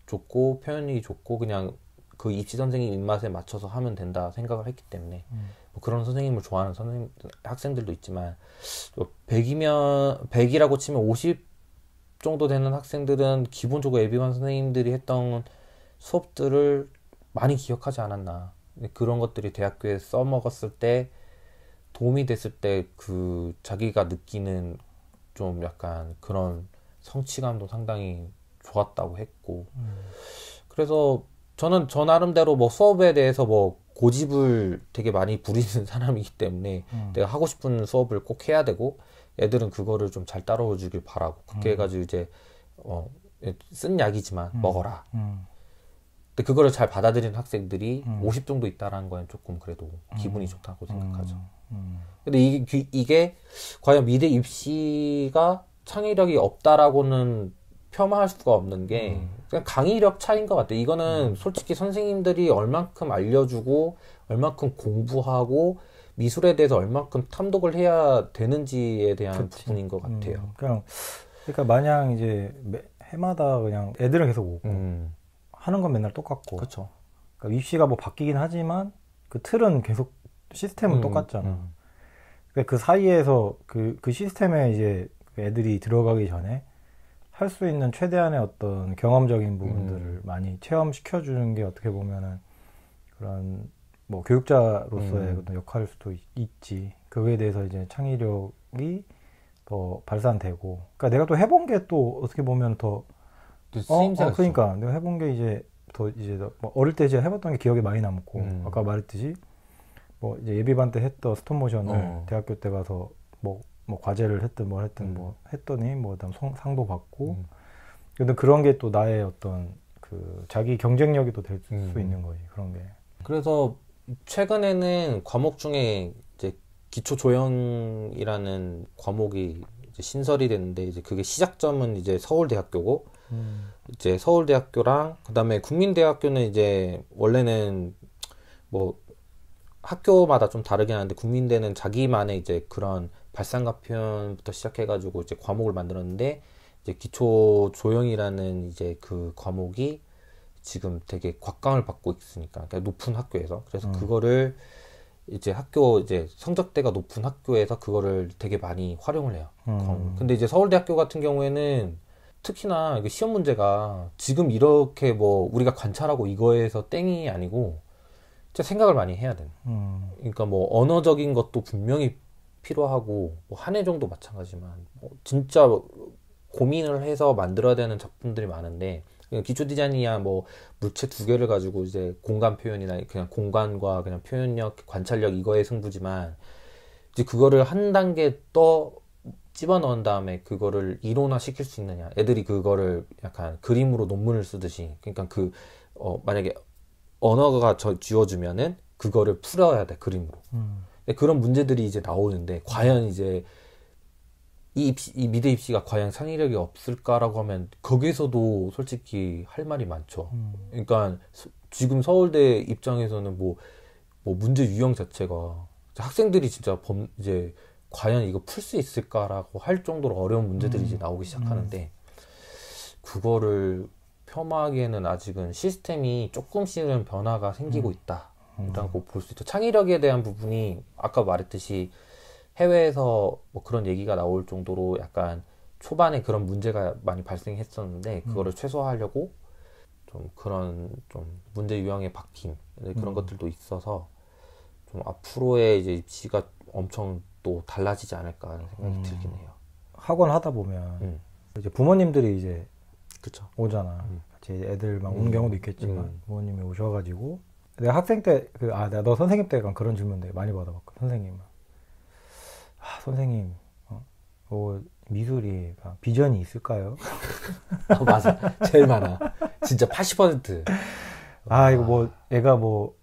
좋고 표현이 좋고 그냥 그 입시 선생님 입맛에 맞춰서 하면 된다 생각을 했기 때문에 음. 뭐 그런 선생님을 좋아하는 선생님 학생들도 있지만 100이면 100이라고 치면 50 정도 되는 학생들은 기본적으로 예비반 선생님들이 했던 수업들을 많이 기억하지 않았나. 그런 것들이 대학교에 써먹었을 때 도움이 됐을 때 그 자기가 느끼는 좀 약간 그런 성취감도 상당히 좋았다고 했고 음. 그래서 저는 저 나름대로 뭐 수업에 대해서 뭐 고집을 되게 많이 부리는 사람이기 때문에 음. 내가 하고 싶은 수업을 꼭 해야 되고 애들은 그거를 좀 잘따라와주길 바라고 그렇게 음. 해가지고 이제 어쓴 약이지만 음. 먹어라 음. 근데 그거를 잘 받아들이는 학생들이 음. 50 정도 있다라는 거는 조금 그래도 기분이 음. 좋다고 생각하죠. 음. 음. 근데 이게, 그, 이게 과연 미대 입시가 창의력이 없다라고는 폄하할 수가 없는 게 음. 그냥 강의력 차인 이것 같아요. 이거는 음. 솔직히 선생님들이 얼만큼 알려주고 얼만큼 공부하고 미술에 대해서 얼만큼 탐독을 해야 되는지에 대한 그치. 부분인 것 같아요. 그냥 그러니까 마냥 이제 해마다 그냥 애들은 계속 오고 하는 건 맨날 똑같고. 그렇죠. 그러니까 입시가 뭐 바뀌긴 하지만 그 틀은 계속 시스템은 음, 똑같잖아. 음. 그러니까 그 사이에서 그, 그 시스템에 이제 그 애들이 들어가기 전에 할 수 있는 최대한의 어떤 경험적인 부분들을 음. 많이 체험시켜주는 게 어떻게 보면은 그런 뭐 교육자로서의 음. 어떤 역할일 수도 있, 있지. 그거에 대해서 이제 창의력이 더 발산되고. 그니까 내가 또 해본 게 또 어떻게 보면 더그 어? 쓰임새가 어, 어, 그러니까 내가 해본 게 이제 더 이제 더 뭐 어릴 때 이제 해봤던 게 기억에 많이 남고 음. 아까 말했듯이 뭐 이제 예비반 때 했던 스톱모션을 어. 대학교 때 가서 뭐, 뭐 과제를 했든 뭐 했든 음. 뭐 했더니 뭐다음 상도 받고 음. 근데 그런 게 또 나의 어떤 그 자기 경쟁력이 또 될수 음. 있는 거지 그런 게 그래서 최근에는 과목 중에 이제 기초 조형이라는 과목이 이제 신설이 됐는데 이제 그게 시작점은 이제 서울대학교고 음. 이제 서울대학교랑 그다음에 국민대학교는 이제 원래는 뭐 학교마다 좀 다르긴 하는데 국민대는 자기만의 이제 그런 발상과 표현부터 시작해가지고 이제 과목을 만들었는데 이제 기초 조형이라는 이제 그 과목이 지금 되게 곽강을 받고 있으니까 그러니까 높은 학교에서 그래서 음. 그거를 이제 학교 이제 성적대가 높은 학교에서 그거를 되게 많이 활용을 해요. 음. 근데 이제 서울대학교 같은 경우에는 특히나 시험 문제가 지금 이렇게 뭐 우리가 관찰하고 이거에서 땡이 아니고 진짜 생각을 많이 해야 돼. 음. 그러니까 뭐 언어적인 것도 분명히 필요하고 뭐한해 정도 마찬가지만 지뭐 진짜 고민을 해서 만들어야 되는 작품들이 많은데 기초 디자인이야 뭐 물체 두 개를 가지고 이제 공간 표현이나 그냥 공간과 그냥 표현력, 관찰력 이거의 승부지만 이제 그거를 한 단계 떠 집어넣은 다음에 그거를 이론화 시킬 수 있느냐. 애들이 그거를 약간 그림으로 논문을 쓰듯이. 그러니까 그, 어, 만약에 언어가 저, 지워주면은 그거를 풀어야 돼, 그림으로. 음. 그런 문제들이 이제 나오는데, 과연 이제 이, 입시, 이 미대 입시가 과연 상의력이 없을까라고 하면 거기서도 솔직히 할 말이 많죠. 음. 그러니까 서, 지금 서울대 입장에서는 뭐, 뭐 문제 유형 자체가 학생들이 진짜 범, 이제 과연 이거 풀 수 있을까라고 할 정도로 어려운 문제들이 이제 음. 나오기 시작하는데 음. 그거를 폄하하기에는 아직은 시스템이 조금씩은 변화가 생기고 음. 있다라고 볼 수 있죠. 창의력에 대한 부분이 아까 말했듯이 해외에서 뭐 그런 얘기가 나올 정도로 약간 초반에 그런 문제가 많이 발생했었는데 그거를 음. 최소화하려고 좀 그런 좀 문제 유형의 박힘 그런 음. 것들도 있어서 좀 앞으로의 이제 입시가 엄청 또 달라지지 않을까 하는 생각이 음. 들긴 해요. 학원 하다 보면 음. 이제 부모님들이 이제 그쵸. 오잖아. 음. 애들 막 오는 음. 경우도 있겠지만 음. 부모님이 오셔가지고 내가 학생 때 그아 내가 너 선생님 때약 그런 질문 되 많이 받아봤거든 선생님. 아 선생님 어, 뭐 미술이 비전이 있을까요? 아, 맞아 제일 많아 진짜 80%. 아 이거 뭐 애가 뭐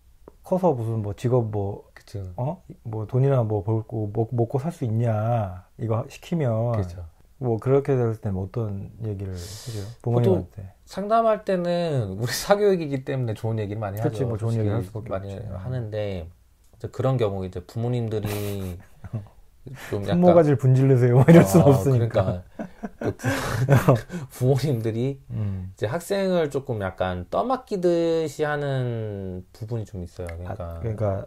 커서 무슨 뭐 직업 뭐 그렇죠. 어? 뭐 돈이나 뭐 벌고 먹, 먹고 살 수 있냐 이거 시키면 그렇죠. 뭐 그렇게 될을 때는 어떤 얘기를 하죠? 부모님한테 상담할 때는 우리 사교육이기 때문에 좋은 얘기를 많이 그치, 하죠. 뭐 좋은 얘기를 많이 없지. 하는데 이제 그런 경우 이제 부모님들이 좀 약간 모가지 분질르세요 뭐 이럴 수는 어, 없으니까 그러니까 그 부, 모님들이 음. 이제 학생을 조금 약간 떠맡기듯이 하는 부분이 좀 있어요 그러니까, 아, 그러니까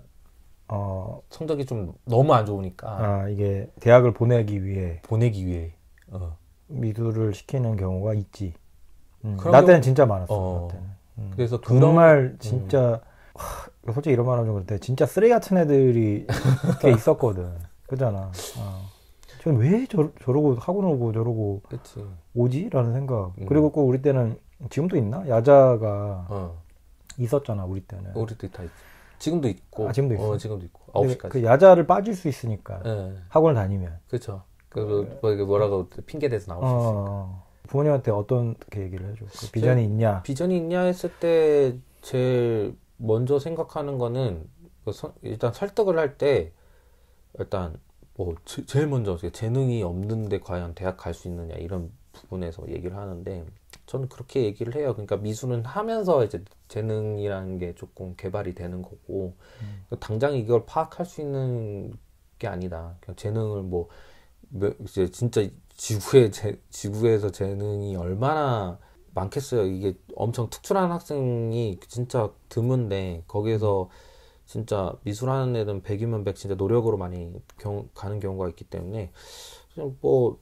어, 성적이 좀 너무 안 좋으니까 아 이게 대학을 보내기 위해 보내기 위해 어. 미술을 시키는 경우가 있지. 음, 나 때는 진짜 많았어. 어. 나 때는. 음. 그래서 그 정말 음. 진짜 음. 하, 솔직히 이런 말하면 좀 그런데 진짜 쓰레기 같은 애들이 꽤 있었거든. 그잖아. 어. 전왜 저, 저러고 학원 오고 저러고 그치. 오지라는 생각. 음. 그리고 꼭 우리 때는 지금도 있나? 야자가 어. 있었잖아 우리 때는. 우리 때 다 있지. 지금도 있고. 아, 지금도 있어. 어, 지금도 있고. 9시까지. 그 야자를 빠질 수 있으니까. 네. 학원을 다니면. 그렇죠. 그 뭐, 뭐, 뭐라고 핑계 대서 나올 수 어, 있으니까. 어, 어, 부모님한테 어떤 그 얘기를 해줘? 그 비전이 있냐? 비전이 있냐 했을 때 제일 먼저 생각하는 거는 그 일단 설득을 할 때 일단 뭐 제일 먼저 재능이 없는데 과연 대학 갈 수 있느냐 이런 부분에서 얘기를 하는데 저는 그렇게 얘기를 해요. 그러니까 미술은 하면서 이제 재능이라는 게 조금 개발이 되는 거고 음. 당장 이걸 파악할 수 있는 게 아니다. 그냥 그러니까 재능을 뭐 이제 진짜 지구에 제, 지구에서 재능이 얼마나 많겠어요. 이게 엄청 특출한 학생이 진짜 드문데 거기에서 음. 진짜 미술하는 애들은 백이면 백 진짜 노력으로 많이 경, 가는 경우가 있기 때문에 뭐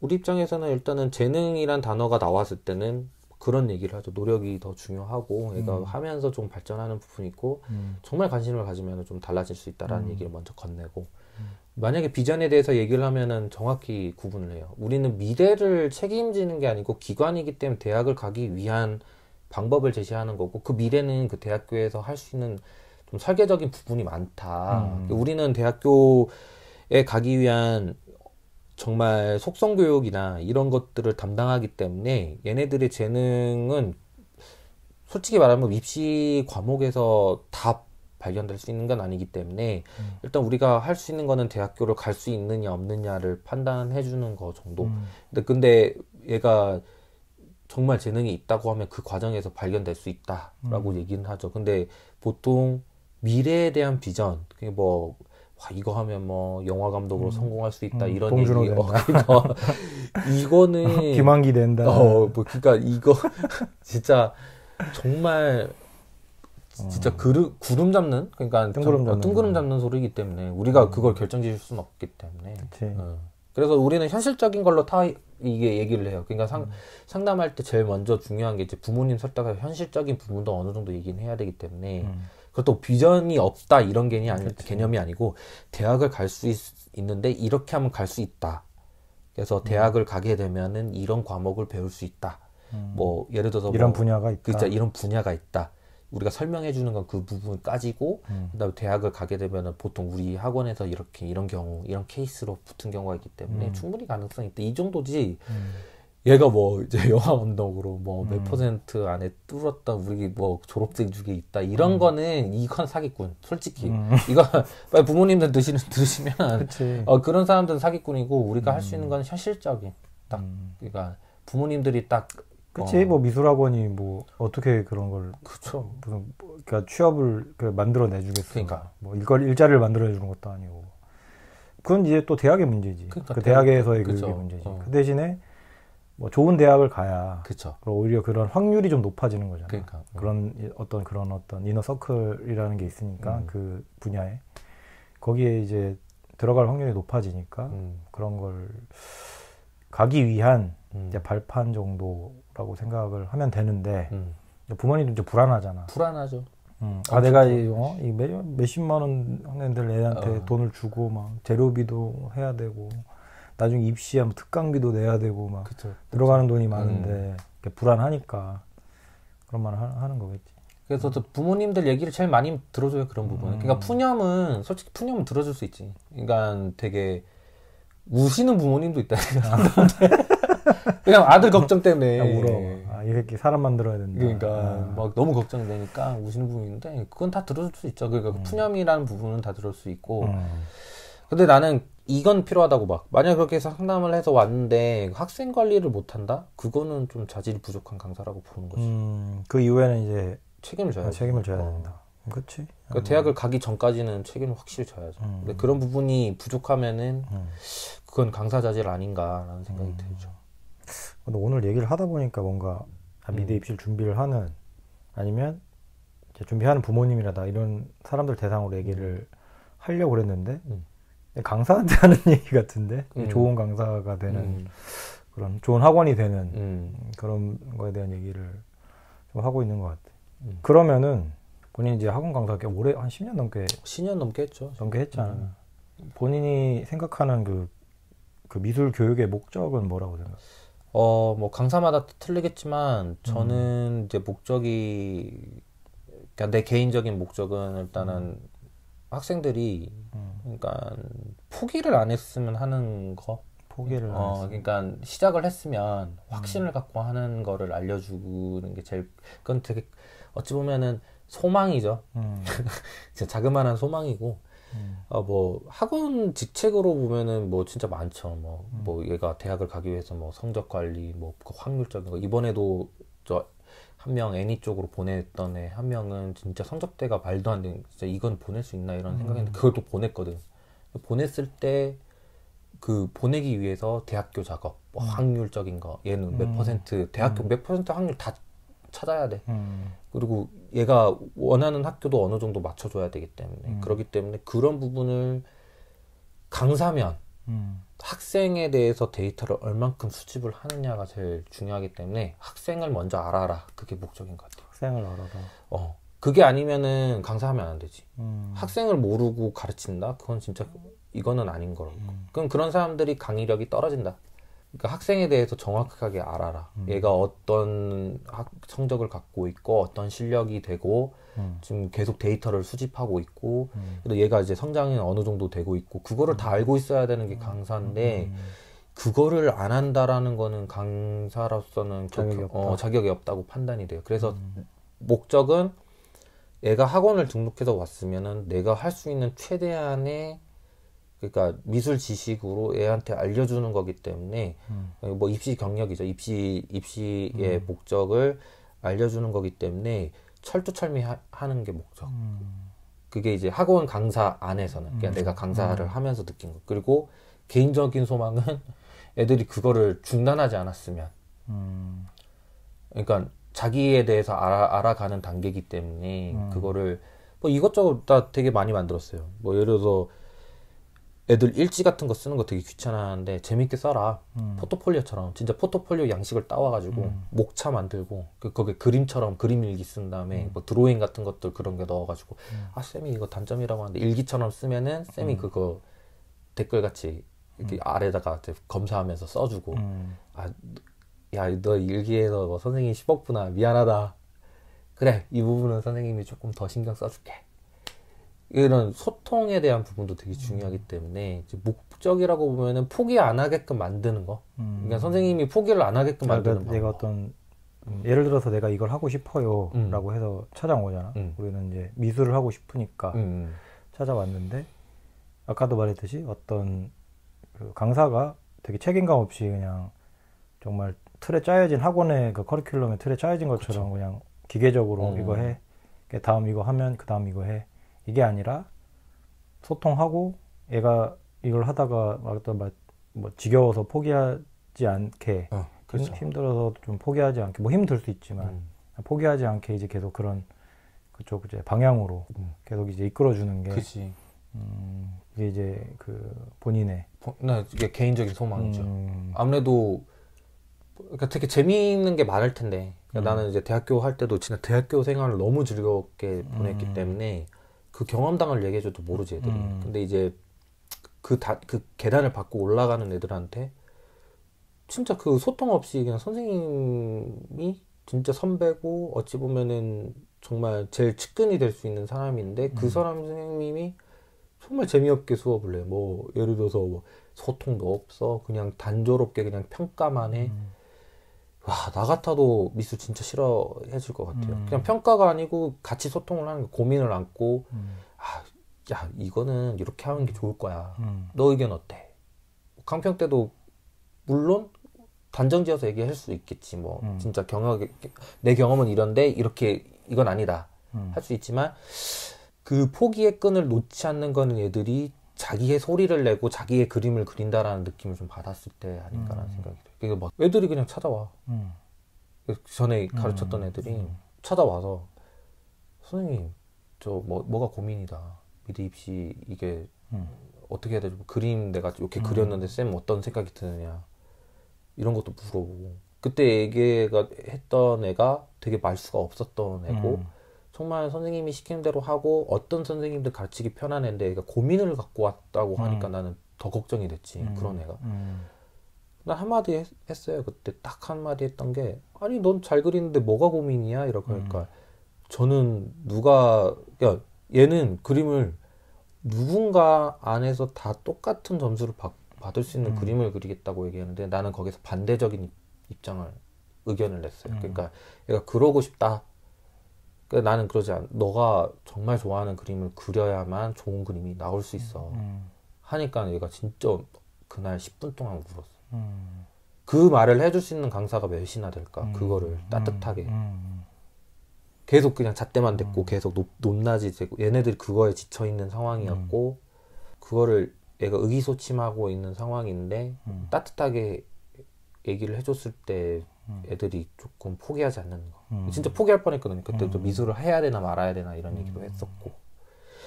우리 입장에서는 일단은 재능이란 단어가 나왔을 때는 그런 얘기를 하죠. 노력이 더 중요하고 애가 음. 하면서 좀 발전하는 부분이 있고 음. 정말 관심을 가지면 좀 달라질 수 있다라는 음. 얘기를 먼저 건네고 음. 만약에 비전에 대해서 얘기를 하면은 정확히 구분을 해요. 우리는 미래를 책임지는 게 아니고 기관이기 때문에 대학을 가기 위한 방법을 제시하는 거고 그 미래는 그 대학교에서 할 수 있는 좀 설계적인 부분이 많다. 음. 우리는 대학교 에 가기 위한 정말 속성 교육이나 이런 것들을 담당하기 때문에 얘네들의 재능은 솔직히 말하면 입시 과목에서 다 발견될 수 있는 건 아니기 때문에 음. 일단 우리가 할 수 있는 거는 대학교를 갈 수 있느냐 없느냐를 판단해 주는 거 정도. 음. 근데 근데 얘가 정말 재능이 있다고 하면 그 과정에서 발견될 수 있다라고 음. 얘기는 하죠. 근데 보통 미래에 대한 비전, 그게 뭐 와, 아, 이거 하면 뭐 영화 감독으로 음, 성공할 수 있다 음, 이런 얘기. 어, 그러니까 이거는 김한기 된다. 어, 뭐 그러니까 이거 진짜 정말 진짜 어. 그르, 구름 잡는 그러니까 뜬구름 잡는, 뜬구름 잡는 소리이기 때문에 우리가 음. 그걸 결정지을 수는 없기 때문에. 어. 그래서 우리는 현실적인 걸로 타 이게 얘기를 해요. 그러니까 상, 음. 상담할 때 제일 먼저 중요한 게 이제 부모님 설득에 현실적인 부분도 어느 정도 얘기는 해야 되기 때문에. 음. 그것도 비전이 없다 이런 개념이, 아니, 개념이 아니고 대학을 갈 수 있는데 이렇게 하면 갈 수 있다. 그래서 음. 대학을 가게 되면은 이런 과목을 배울 수 있다. 음. 뭐 예를 들어서 이런 뭐, 분야가 있다. 그죠 그러니까 이런 분야가 있다. 우리가 설명해 주는 건 그 부분 까지고 음. 그다음에 대학을 가게 되면은 보통 우리 학원에서 이렇게 이런 경우 이런 케이스로 붙은 경우가 있기 때문에 음. 충분히 가능성이 있다. 이 정도지. 음. 얘가 뭐 이제 영화 운동으로 뭐몇 음. 퍼센트 안에 뚫었다 우리 뭐 졸업생 중에 있다 이런 음. 거는 이건 사기꾼 솔직히 음. 이거 빨리 부모님들 드시는 드시면 그치. 어, 그런 사람들은 사기꾼이고 우리가 음. 할수 있는 건 현실적인 딱 음. 그러니까 부모님들이 딱 그치 어. 뭐 미술학원이 뭐 어떻게 그런 걸 그쵸 무슨 뭐 그러니까 취업을 그 만들어 내주겠어 그러니까 뭐 일걸 일자리를 만들어 주는 것도 아니고 그건 이제 또 대학의 문제지 그러니까 그 대학, 대학에서의 그 문제지 어. 그 대신에 뭐 좋은 대학을 가야 그쵸. 오히려 그런 확률이 좀 높아지는 거잖아요. 그러니까, 음. 그런 어떤 그런 어떤 이너 서클이라는 게 있으니까 음. 그 분야에 거기에 이제 들어갈 확률이 높아지니까 음. 그런 걸 가기 위한 음. 이제 발판 정도라고 생각을 하면 되는데 음. 부모님도 이제 불안하잖아. 불안하죠. 음. 아 내가 이, 어, 이 몇, 몇십만 원 하는 애들 애한테 어. 돈을 주고 막 재료비도 해야 되고 나중에 입시하면 특강비도 내야 되고 막 그쵸, 들어가는 돈이 많은데 음. 불안하니까 그런 말을 하, 는 거겠지. 그래서 저 부모님들 얘기를 제일 많이 들어줘요 그런 부분은. 그러니까 음. 그러니까 푸념은 솔직히 푸념은 들어줄 수 있지. 그러니까 되게 우시는 부모님도 있다. 그냥 아들 걱정 때문에. 그냥 아, 울어. 아, 이 새끼 사람 만들어야 된다. 그러니까, 아. 막 너무 걱정되니까 우시는 부분인데, 그건 다 들어줄 수 있죠. 그러니까 음. 푸념이라는 부분은 다 들을 수 있고. 음. 근데 나는 이건 필요하다고 막 만약 그렇게 해서 상담을 해서 왔는데 학생 관리를 못한다? 그거는 좀 자질이 부족한 강사라고 보는 거지. 음, 그 이후에는 이제 책임을 져야 아, 책임을 져야 어. 된다. 그렇지. 그러니까 음. 대학을 가기 전까지는 책임을 확실히 져야죠. 음. 근데 그런 부분이 부족하면은 음. 그건 강사 자질 아닌가라는 생각이 음. 들죠. 근데 오늘 얘기를 하다 보니까 뭔가 아, 미대 음. 입실 준비를 하는 아니면 이제 준비하는 부모님이라다 이런 사람들 대상으로 얘기를 하려고 그랬는데. 강사한테 하는 얘기 같은데 음. 좋은 강사가 되는 음. 그런 좋은 학원이 되는 음. 그런 거에 대한 얘기를 좀 하고 있는 것 같아요. 음. 그러면은 본인이 이제 학원 강사 꽤 오래 한 10년 넘게 10년 넘게 했죠. 넘게 했잖아. 음. 본인이 생각하는 그, 그 미술 교육의 목적은 뭐라고 생각하세요 어, 뭐 강사마다 틀리겠지만 저는 음. 이제 목적이 그러니까 내 개인적인 목적은 일단은 학생들이 음. 그러니까 포기를 안 했으면 하는 거. 포기를 어, 그러니까 시작을 했으면 확신을 음. 갖고 하는 거를 알려주는 게 제일 그건 되게 어찌 보면은 소망이죠. 음. 진짜 자그마한 소망이고 음. 어뭐 학원 직책으로 보면은 뭐 진짜 많죠. 뭐뭐 뭐 음. 뭐 얘가 대학을 가기 위해서 뭐 성적 관리, 뭐 그 확률적인 거 이번에도 저 한명 애니 쪽으로 보냈던 애 한 명은 진짜 성적대가 말도 안 되는 진짜 이건 보낼 수 있나 이런 생각했는데 음. 그걸 또 보냈거든 보냈을 때 그 보내기 위해서 대학교 작업 뭐 음. 확률적인 거 얘는 음. 몇 퍼센트 대학교 음. 몇 퍼센트 확률 다 찾아야 돼 음. 그리고 얘가 원하는 학교도 어느 정도 맞춰줘야 되기 때문에 음. 그렇기 때문에 그런 부분을 강사면 학생에 대해서 데이터를 얼만큼 수집을 하느냐가 제일 중요하기 때문에 학생을 먼저 알아라. 그게 목적인 것 같아요. 학생을 알아라. 어. 그게 아니면은 강사하면 안 되지. 음. 학생을 모르고 가르친다? 그건 진짜 이거는 아닌 거라고. 음. 그럼 그런 사람들이 강의력이 떨어진다. 그러니까 학생에 대해서 정확하게 알아라. 음. 얘가 어떤 학, 성적을 갖고 있고 어떤 실력이 되고 음. 지금 계속 데이터를 수집하고 있고 음. 그래도 얘가 이제 성장이 어느 정도 되고 있고 그거를 다 알고 있어야 되는 게 음. 강사인데 음. 음. 그거를 안 한다라는 거는 강사로서는 자격이, 없다. 어, 자격이 없다고 판단이 돼요. 그래서 목적은 애가 학원을 등록해서 왔으면은 내가 할 수 있는 최대한의 그러니까 미술 지식으로 애한테 알려주는 거기 때문에 음. 뭐 입시 경력이죠 입시 입시의 음. 목적을 알려주는 거기 때문에 철두철미하는 게 목적. 음. 그게 이제 학원 강사 안에서는 그냥 그러니까 음. 내가 강사를 음. 하면서 느낀 것. 그리고 개인적인 소망은 애들이 그거를 중단하지 않았으면. 음. 그러니까 자기에 대해서 알아, 가는 단계이기 때문에 음. 그거를 뭐 이것저것 다 되게 많이 만들었어요. 뭐 예를 들어서 애들 일지 같은 거 쓰는 거 되게 귀찮아하는데 재밌게 써라 음. 포트폴리오처럼 진짜 포트폴리오 양식을 따와가지고 음. 목차 만들고 그 거기 그림처럼 그림 일기 쓴 다음에 음. 뭐 드로잉 같은 것들 그런 게 넣어가지고 음. 아 쌤이 이거 단점이라고 하는데 일기처럼 쓰면은 쌤이 음. 그거 댓글 같이 이렇게 음. 아래다가 검사하면서 써주고 아 야 너 일기에서 뭐 선생님이 씹었구나 미안하다 그래 이 부분은 선생님이 조금 더 신경 써줄게 이런 소통에 대한 부분도 되게 중요하기 때문에 이제 목적이라고 보면은 포기 안 하게끔 만드는 거. 음. 그러니까 선생님이 포기를 안 하게끔 아, 만드는 거. 그러니까 내가 어떤 음. 예를 들어서 내가 이걸 하고 싶어요라고 음. 해서 찾아오잖아. 음. 우리는 이제 미술을 하고 싶으니까 음, 음. 찾아왔는데 아까도 말했듯이 어떤 그 강사가 되게 책임감 없이 그냥 정말 틀에 짜여진 학원의 그커리큘럼에 틀에 짜여진 것처럼 그쵸. 그냥 기계적으로 이거 해. 다음 이거 하면 그 다음 이거 해. 이게 아니라 소통하고 애가 이걸 하다가 막뭐 지겨워서 포기하지 않게 어, 그렇죠. 힘들어서 좀 포기하지 않게 뭐 힘들 수 있지만 음. 포기하지 않게 이제 계속 그런 그쪽 이제 방향으로 음. 계속 이제 이끌어주는 게 그치. 음, 이게 이제 그 본인의 나 이게 개인적인 소망이죠. 음. 아무래도 그러니까 되게 재미있는 게 많을 텐데 그러니까 음. 나는 이제 대학교 할 때도 진짜 대학교 생활을 너무 즐겁게 보냈기 음. 때문에 그 경험담을 얘기해줘도 모르지 애들이. 음. 근데 이제 그 다, 그 계단을 밟고 올라가는 애들한테 진짜 그 소통 없이 그냥 선생님이 진짜 선배고 어찌 보면은 정말 제일 측근이 될 수 있는 사람인데 그 음. 사람 선생님이 정말 재미없게 수업을 해. 뭐 예를 들어서 뭐 소통도 없어. 그냥 단조롭게 그냥 평가만 해. 음. 와, 나 같아도 미술 진짜 싫어해질것 같아요. 음. 그냥 평가가 아니고 같이 소통을 하는 고민을 안고, 음. 아, 야, 이거는 이렇게 하는 게 좋을 거야. 음. 너 의견 어때? 강평 때도, 물론, 단정지어서 얘기할 수 있겠지. 뭐, 음. 진짜 경험, 내 경험은 이런데, 이렇게, 이건 아니다. 음. 할수 있지만, 그 포기의 끈을 놓지 않는 거는 얘들이 자기의 소리를 내고 자기의 그림을 그린다라는 느낌을 좀 받았을 때 아닌가라는 음. 생각이 들어요. 그러니까 막 애들이 그냥 찾아와. 음. 전에 음, 가르쳤던 음, 애들이 음. 찾아와서 선생님 저 뭐, 뭐가 고민이다. 미드 입시 이게 어떻게 해야 되지? 뭐 그림 내가 이렇게 그렸는데 쌤 어떤 생각이 드느냐 이런 것도 물어보고 그때 얘가 했던 애가 되게 말수가 없었던 애고 정말 선생님이 시키는 대로 하고 어떤 선생님들 가르치기 편한 애데 그러니까 고민을 갖고 왔다고 하니까 음. 나는 더 걱정이 됐지 음. 그런 애가 음. 나 한마디 했, 어요 그때 딱 한마디 했던 게 아니 넌 잘 그리는데 뭐가 고민이야 이렇게 음. 하니까 저는 누가 그 얘는 그림을 누군가 안에서 다 똑같은 점수를 받, 받을 수 있는 음. 그림을 그리겠다고 얘기하는데 나는 거기서 반대적인 입장을 의견을 냈어요 음. 그러니까 얘가 그러고 싶다 그 나는 그러지 않. 너가 정말 좋아하는 그림을 그려야만 좋은 그림이 나올 수 있어. 음. 음. 하니까 얘가 진짜 그날 10분 동안 울었어. 음. 그 말을 해줄 수 있는 강사가 몇이나 될까? 음. 그거를 음. 따뜻하게. 음. 계속 그냥 잣대만 됐고 계속 높, 낮이 되고 얘네들 이 그거에 지쳐 있는 상황이었고 그거를 얘가 의기소침하고 있는 상황인데 따뜻하게 얘기를 해줬을 때 애들이 조금 포기하지 않는 거. 음. 진짜 포기할 뻔했거든요. 그때 도 음. 미술을 해야 되나 말아야 되나 이런 음. 얘기도 했었고.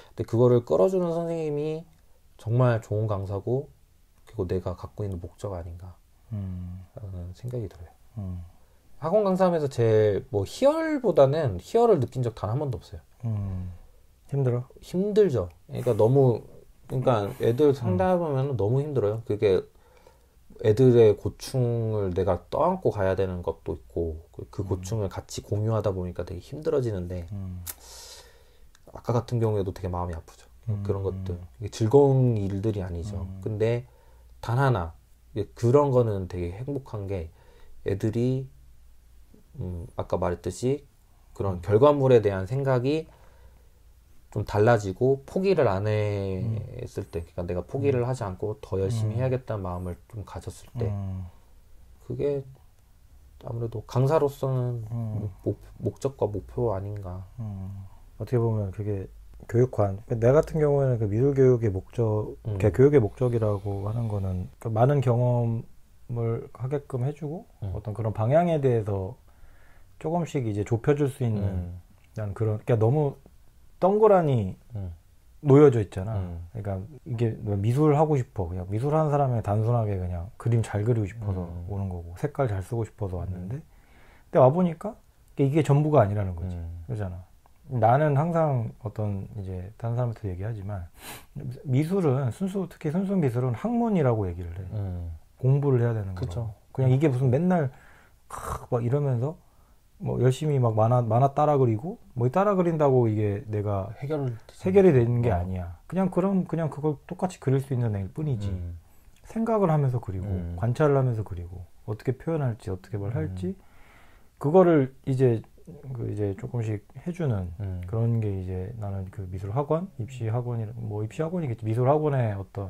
근데 그거를 끌어주는 선생님이 정말 좋은 강사고 그리고 내가 갖고 있는 목적 아닌가 음. 라는 생각이 들어요. 음. 학원 강사하면서 제 뭐 희열보다는 희열을 느낀 적 단 한 번도 없어요. 힘들어? 힘들죠. 그러니까 너무 그러니까 애들 상담하면 너무 힘들어요. 그게 애들의 고충을 내가 떠안고 가야 되는 것도 있고 그, 그 음. 고충을 음. 같이 공유하다 보니까 되게 힘들어지는데 음. 아까 같은 경우에도 되게 마음이 아프죠 음. 그런 것들 즐거운 일들이 아니죠 음. 근데 단 하나 그런 거는 되게 행복한 게 애들이 음, 아까 말했듯이 그런 음. 결과물에 대한 생각이 좀 달라지고 포기를 안 음. 했을 때, 그러니까 내가 포기를 음. 하지 않고 더 열심히 음. 해야겠다는 마음을 좀 가졌을 때, 그게 아무래도 강사로서는 음. 목, 목적과 목표 아닌가. 음. 어떻게 보면 그게 교육관. 그러니까 내 같은 경우에는 그 미술 교육의 목적, 그러니까 음. 교육의 목적이라고 하는 거는 그 많은 경험을 하게끔 해주고 어떤 그런 방향에 대해서 조금씩 이제 좁혀줄 수 있는 그런. 그러니까 너무 덩그라니 음. 놓여져 있잖아. 음. 그러니까 이게 뭐 미술 하고 싶어. 그냥 미술 하는 사람이 단순하게 그냥 그림 잘 그리고 싶어서 음. 오는 거고 색깔 잘 쓰고 싶어서 왔는데 음. 근데 와 보니까 이게 전부가 아니라는 거지. 음. 그러잖아. 나는 항상 어떤 이제 다른 사람한테 얘기하지만 미술은 순수 특히 순수 미술은 학문이라고 얘기를 해. 공부를 해야 되는 거죠. 그냥 이게 무슨 맨날 막 이러면서 뭐 열심히 막 만화 만화 따라 그리고 뭐 따라 그린다고 이게 내가 해결 해결이 되는 게 어. 아니야. 그냥 그럼 그냥 그걸 똑같이 그릴 수 있는 애일 뿐이지. 음. 생각을 하면서 그리고 음. 관찰을 하면서 그리고 어떻게 표현할지 어떻게 뭘 음. 할지 그거를 이제 그 이제 조금씩 해주는 음. 그런 게 이제 나는 그 미술 학원 입시 학원이 뭐 입시 학원이겠지 미술 학원의 어떤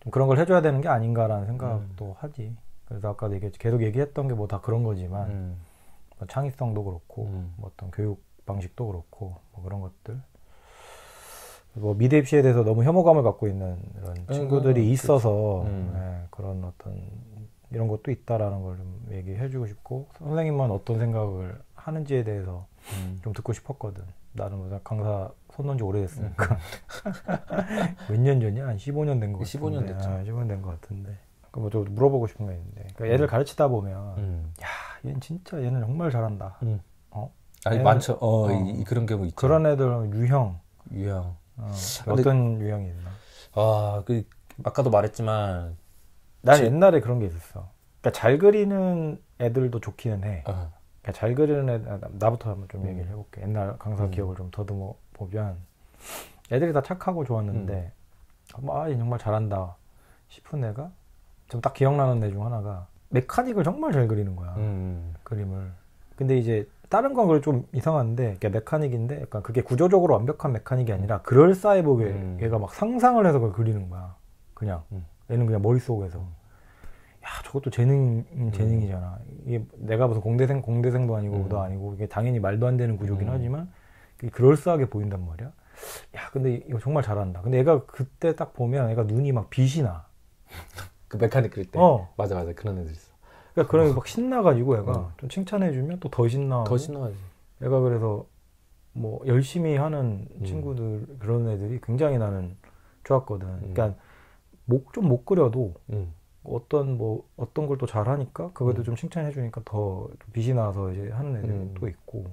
좀 그런 걸 해줘야 되는 게 아닌가라는 생각도 음. 하지. 그래서 아까도 얘기했지 계속 얘기했던 게 뭐 다 그런 거지만. 창의성도 그렇고 음. 뭐 어떤 교육 방식도 그렇고 뭐 그런 것들 뭐 미대 입시에 대해서 너무 혐오감을 갖고 있는 이런 음, 친구들이 음, 있어서 그렇죠. 음. 네, 그런 어떤 이런 것도 있다라는 걸 좀 얘기해주고 싶고 선생님만 어떤 생각을 하는지에 대해서 음. 좀 듣고 싶었거든. 나는 뭐 강사 손놓은 지 오래됐으니까 음. 몇년 전이야? 한 15년 된거 같은데. 15년 됐죠. 아, 15년 된거 같은데. 그 뭐좀 물어보고 싶은 게 있는데 그러니까 얘를 음. 가르치다 보면 음. 야 얘는 진짜 얘는 정말 잘한다. 음. 어? 아니 많죠. 어, 어. 이, 그런 경우 있죠. 그런 애들은 유형. 유형. 어, 아, 떤 유형이 있나? 아, 그 아까도 말했지만 난 지... 옛날에 그런 게 있었어. 그러니까 잘 그리는 애들도 좋기는 해. 어. 그러니까 잘 그리는 애 나부터 한번 좀 음. 얘기를 해볼게. 옛날 강사 음. 기억을 좀 더듬어 보면 애들이 다 착하고 좋았는데 음. 아, 얘 정말 잘한다 싶은 애가 좀딱 기억나는 데 중 하나가 메카닉을 정말 잘 그리는 거야 음. 음. 그림을 근데 이제 다른 건 그걸 좀 이상한데 그러니까 메카닉인데 약간 그게 구조적으로 완벽한 메카닉이 아니라 그럴싸해 보게 음, 음. 얘가 막 상상을 해서 그걸 그리는 거야 그냥 음. 얘는 그냥 머릿속에서 음. 야 저것도 재능 재능이잖아 이게 내가 무슨 공대생 공대생도 아니고 음. 도 아니고 이게 당연히 말도 안 되는 구조긴 하지만 그럴싸하게 보인단 말이야 야 근데 이거 정말 잘한다 근데 얘가 그때 딱 보면 얘가 눈이 막 빛이 나 그 메카닉 그릴 때. 어. 맞아 맞아 그런 애들 있어. 그러니까 그런 어. 막 신나가지고 애가 어. 좀 칭찬해주면 또 더 신나. 더 신나지. 애가 그래서 뭐 열심히 하는 음. 친구들 그런 애들이 굉장히 나는 좋았거든. 음. 그러니까 목 좀 못 그려도 음. 어떤 뭐 어떤 걸 또 잘하니까 그것도 음. 좀 칭찬해주니까 더 빛이 나서 이제 하는 애들도 음. 있고.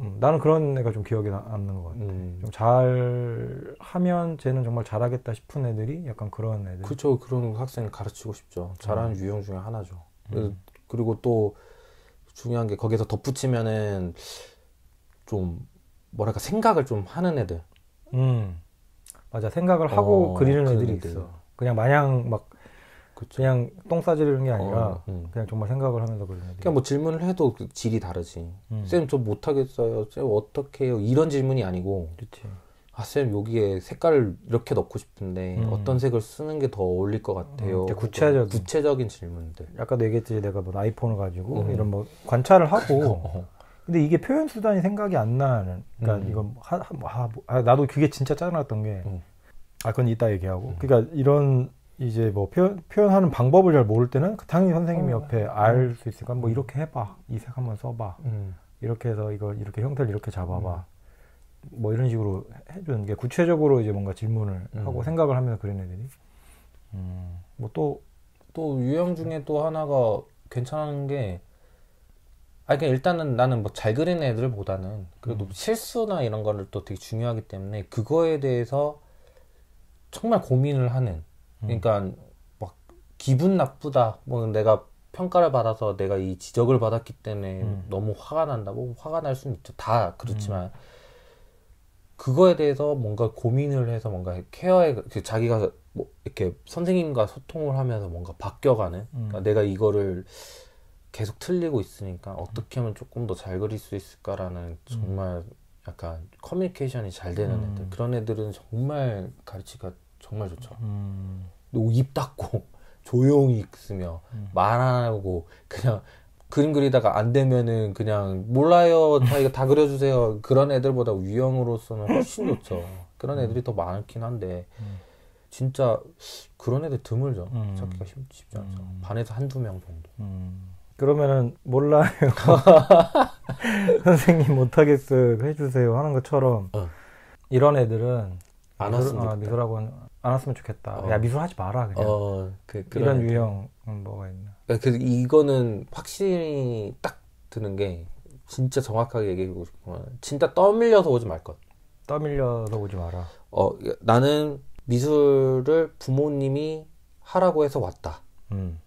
음, 나는 그런 애가 좀 기억에 남는 것 같아. 음. 좀 잘하면 쟤는 정말 잘하겠다 싶은 애들이 약간 그런 애들. 그렇죠. 그런 학생을 가르치고 싶죠. 잘하는 음. 유형 중에 하나죠. 음. 그리고 또 중요한 게 거기서 덧붙이면은 좀 뭐랄까 생각을 좀 하는 애들. 음. 맞아. 생각을 하고 어, 그리는 애들이 있어. 그냥 마냥 막 그쵸. 그냥 똥 싸지르는 게 아니라 어, 음. 그냥 정말 생각을 하면서 그러는 그러뭐 그러니까 질문을 해도 그 질이 다르지. 음. 쌤저 못하겠어요. 쌤 어떻게 해요? 이런 질문이 아니고 아, 쌤 여기에 색깔을 이렇게 넣고 싶은데 음. 어떤 색을 쓰는 게 더 어울릴 것 같아요. 음. 구체적인 구체적인 질문들. 아까도 얘기했듯이 내가 뭐 아이폰을 가지고 음. 이런 뭐 관찰을 하고 어. 근데 이게 표현 수단이 생각이 안 나는 그러니까 음. 이건 하, 하, 하, 뭐, 아, 뭐, 아, 나도 그게 진짜 짜증났던 게아 그건 이따 얘기하고 그러니까 이런 이제 뭐 표현, 표현하는 방법을 잘 모를 때는 그 당연히 선생님이 어. 네. 옆에 알수 음. 있으니까 뭐 음. 이렇게 해봐 이색 한번 써봐 음. 이렇게 해서 이거 이렇게 형태를 이렇게 잡아봐 음. 뭐 이런 식으로 해주는 게 구체적으로 이제 뭔가 질문을 음. 하고 생각을 하면서 그린 애들이 음. 뭐 또또 또 유형 중에 또 하나가 괜찮은 게 아니 그러니까 일단은 나는 뭐 잘그린 애들보다는 그래도 음. 실수나 이런 거를 또 되게 중요하기 때문에 그거에 대해서 정말 고민을 하는 음. 그러니까 막 기분 나쁘다. 뭐 내가 평가를 받아서 내가 이 지적을 받았기 때문에 음. 너무 화가 난다. 뭐 화가 날 수는 있죠. 다 그렇지만 음. 그거에 대해서 뭔가 고민을 해서 뭔가 케어에 그 자기가 뭐 이렇게 선생님과 소통을 하면서 뭔가 바뀌어가는. 음. 그러니까 내가 이거를 계속 틀리고 있으니까 어떻게 하면 조금 더 잘 그릴 수 있을까라는 정말 약간 커뮤니케이션이 잘 되는 애들 그런 애들은 정말 가르치기가 정말 좋죠. 음. 뭐 입 닫고 조용히 있으며 음. 말안 하고 그냥 그림 그리다가 안 되면은 그냥 몰라요 다 이거 다 그려주세요 그런 애들보다 유형으로서는 훨씬 좋죠. 그런 음. 애들이 더 많긴 한데 음. 진짜 그런 애들 드물죠. 음. 찾기가 쉽, 지 음. 않죠. 반에서 한두 명 정도. 음. 그러면은 몰라요 선생님 못하겠어요 해주세요 하는 것처럼 어. 이런 애들은 안 왔으면 미소라고 아, 않았으면 좋겠다. 어. 야 미술 하지 마라 그냥. 어, 그, 이런 유형 뭐가 있나? 그러니까 그 이거는 확실히 딱 드는 게 진짜 정확하게 얘기해고 싶은 건 진짜 떠밀려서 오지 말 것. 떠밀려서 오지 마라. 어 나는 미술을 부모님이 하라고 해서 왔다. 음.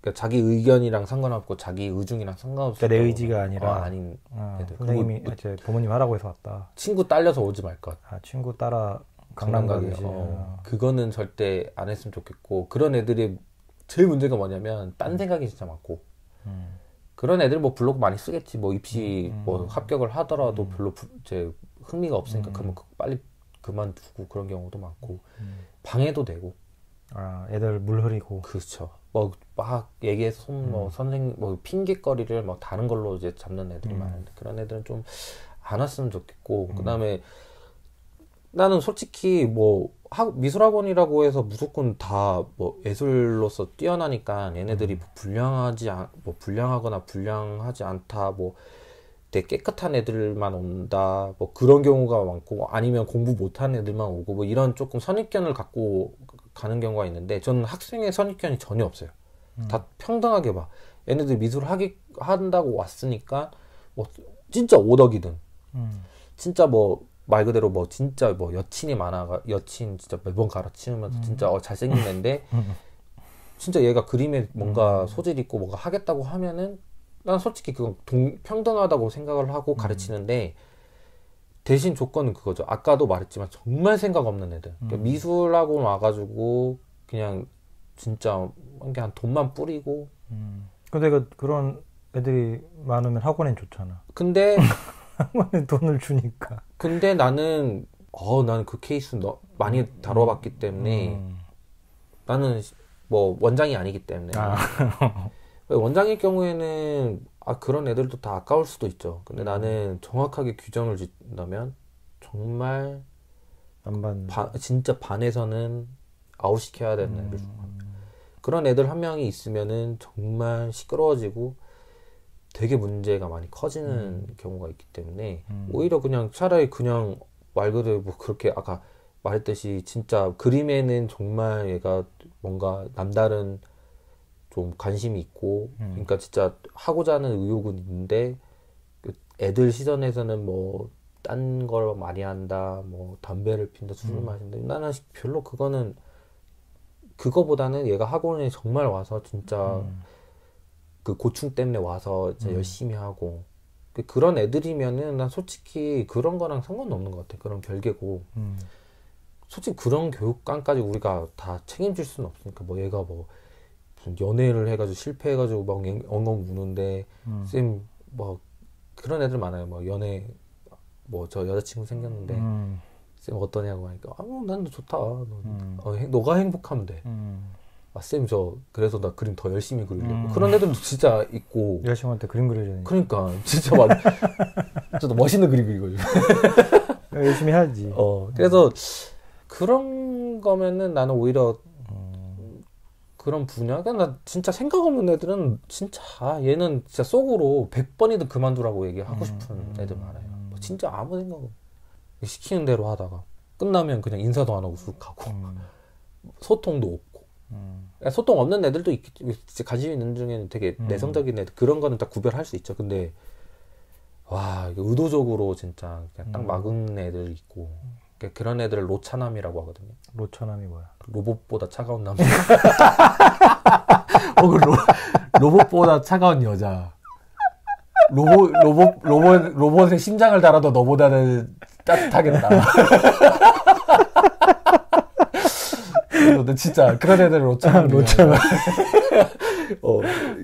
그러니까 자기 의견이랑 상관없고 자기 의중이랑 상관없어. 그러니까 내 의지가 아니라 어, 아닌 아, 선생님이 뭐 부모님 하라고 해서 왔다. 친구 딸려서 오지 말 것. 아 친구 따라 강남 가기. 어, 그거는 절대 안 했으면 좋겠고 그런 애들이 제일 문제가 뭐냐면 딴 음. 생각이 진짜 많고 음. 그런 애들 뭐 블로그 많이 쓰겠지 뭐 입시 음. 뭐 음. 합격을 하더라도 음. 별로 부, 이제 흥미가 없으니까 그러면 그 빨리 그만두고 그런 경우도 많고 방해도 되고 아 애들 물 흐리고 그렇죠 뭐막 얘기해서 손, 뭐 선생 님뭐 핑계거리를 뭐 다른 걸로 이제 잡는 애들이 많은데 그런 애들은 좀 안 왔으면 좋겠고 그다음에 나는 솔직히 뭐 미술학원이라고 해서 무조건 다 뭐 예술로서 뛰어나니까 얘네들이 음. 뭐 불량하지 않, 뭐 불량하거나 불량하지 않다 뭐 되게 깨끗한 애들만 온다 뭐 그런 경우가 많고 뭐 아니면 공부 못하는 애들만 오고 뭐 이런 조금 선입견을 갖고 가는 경우가 있는데 저는 학생의 선입견이 전혀 없어요. 음. 다 평등하게 봐. 얘네들 이 미술 을 하기 한다고 왔으니까 뭐 진짜 오덕이든 음. 진짜 뭐말 그대로 뭐 진짜 뭐 여친이 많아 여친 진짜 매번 갈아치우면서 음. 진짜 어, 잘생긴 애인데 음. 진짜 얘가 그림에 뭔가 음. 소질 있고 뭔가 하겠다고 하면은 난 솔직히 그건 동, 평등하다고 생각을 하고 음. 가르치는데 대신 조건은 그거죠. 아까도 말했지만 정말 생각 없는 애들. 그러니까 음. 미술하고 와가지고 그냥 진짜 그냥 돈만 뿌리고. 음. 근데 그, 그런 애들이 많으면 학원엔 좋잖아. 근데 학원에 돈을 주니까. 근데 나는 어, 나는 그 케이스 너, 많이 음. 다뤄봤기 때문에 음. 나는 뭐 원장이 아니기 때문에 아. 원장일 경우에는 아 그런 애들도 다 아까울 수도 있죠. 근데 음. 나는 정확하게 규정을 짓다면 정말 반반 진짜 반에서는 아웃 시켜야 되는 음. 애들 그런 애들 한 명이 있으면은 정말 시끄러워지고 되게 문제가 많이 커지는 음. 경우가 있기 때문에 음. 오히려 그냥 차라리 그냥 말 그대로 뭐 그렇게 아까 말했듯이 진짜 그림에는 정말 얘가 뭔가 남다른 좀 관심이 있고 음. 그러니까 진짜 하고자 하는 의욕은 있는데 그 애들 시선에서는 뭐 딴 걸 많이 한다 뭐 담배를 핀다 술을 음. 마신다 나는 별로 그거는 그거보다는 얘가 학원에 정말 와서 진짜 음. 그 고충 때문에 와서 음. 열심히 하고 그런 애들이면은 난 솔직히 그런 거랑 상관없는 것 같아. 그런 별개고. 음. 솔직히 그런 교육관까지 우리가 다 책임질 수는 없으니까 뭐 얘가 뭐 무슨 연애를 해가지고 실패해가지고 막 엉엉 우는데 음. 쌤뭐 그런 애들 많아요. 뭐 연애 뭐 저 여자친구 생겼는데 음. 쌤 어떠냐고 하니까 아난 뭐 좋다. 너, 음. 어, 너가 행복하면 돼. 음. 아, 쌤, 저, 그래서 나 그림 더 열심히 그리려고. 음. 그런 애들도 진짜 있고. 여자친구한테 그림 그려주는. 그러니까, 진짜 말, 저도 멋있는 그림 그리거든. 요 열심히 하지. 어, 그래서, 음. 그런 거면은 나는 오히려, 음. 그런 분야? 그냥나 진짜 생각 없는 애들은, 진짜, 아, 얘는 진짜 속으로 100번이든 그만두라고 얘기하고 음. 싶은 애들 많아요. 음. 뭐 진짜 아무 생각 없 시키는 대로 하다가, 끝나면 그냥 인사도 안 하고 쑥 가고, 소통도 없고. 음. 소통 없는 애들도 있, 관심 있는 중에는 되게 음. 내성적인 애들 그런 거는 다 구별할 수 있죠. 근데 와 의도적으로 진짜 그냥 딱 음. 막은 애들 있고 그러니까 그런 애들을 로차남이라고 하거든요. 로차남이 뭐야? 그 로봇보다 차가운 남자. 어, 그 로, 로봇보다 차가운 여자. 로봇 로봇 로봇 로봇의 심장을 달아도 너보다는 따뜻하겠다. 근데 진짜 그런 애들을 어쩌나. 로쩌나. 아, 어,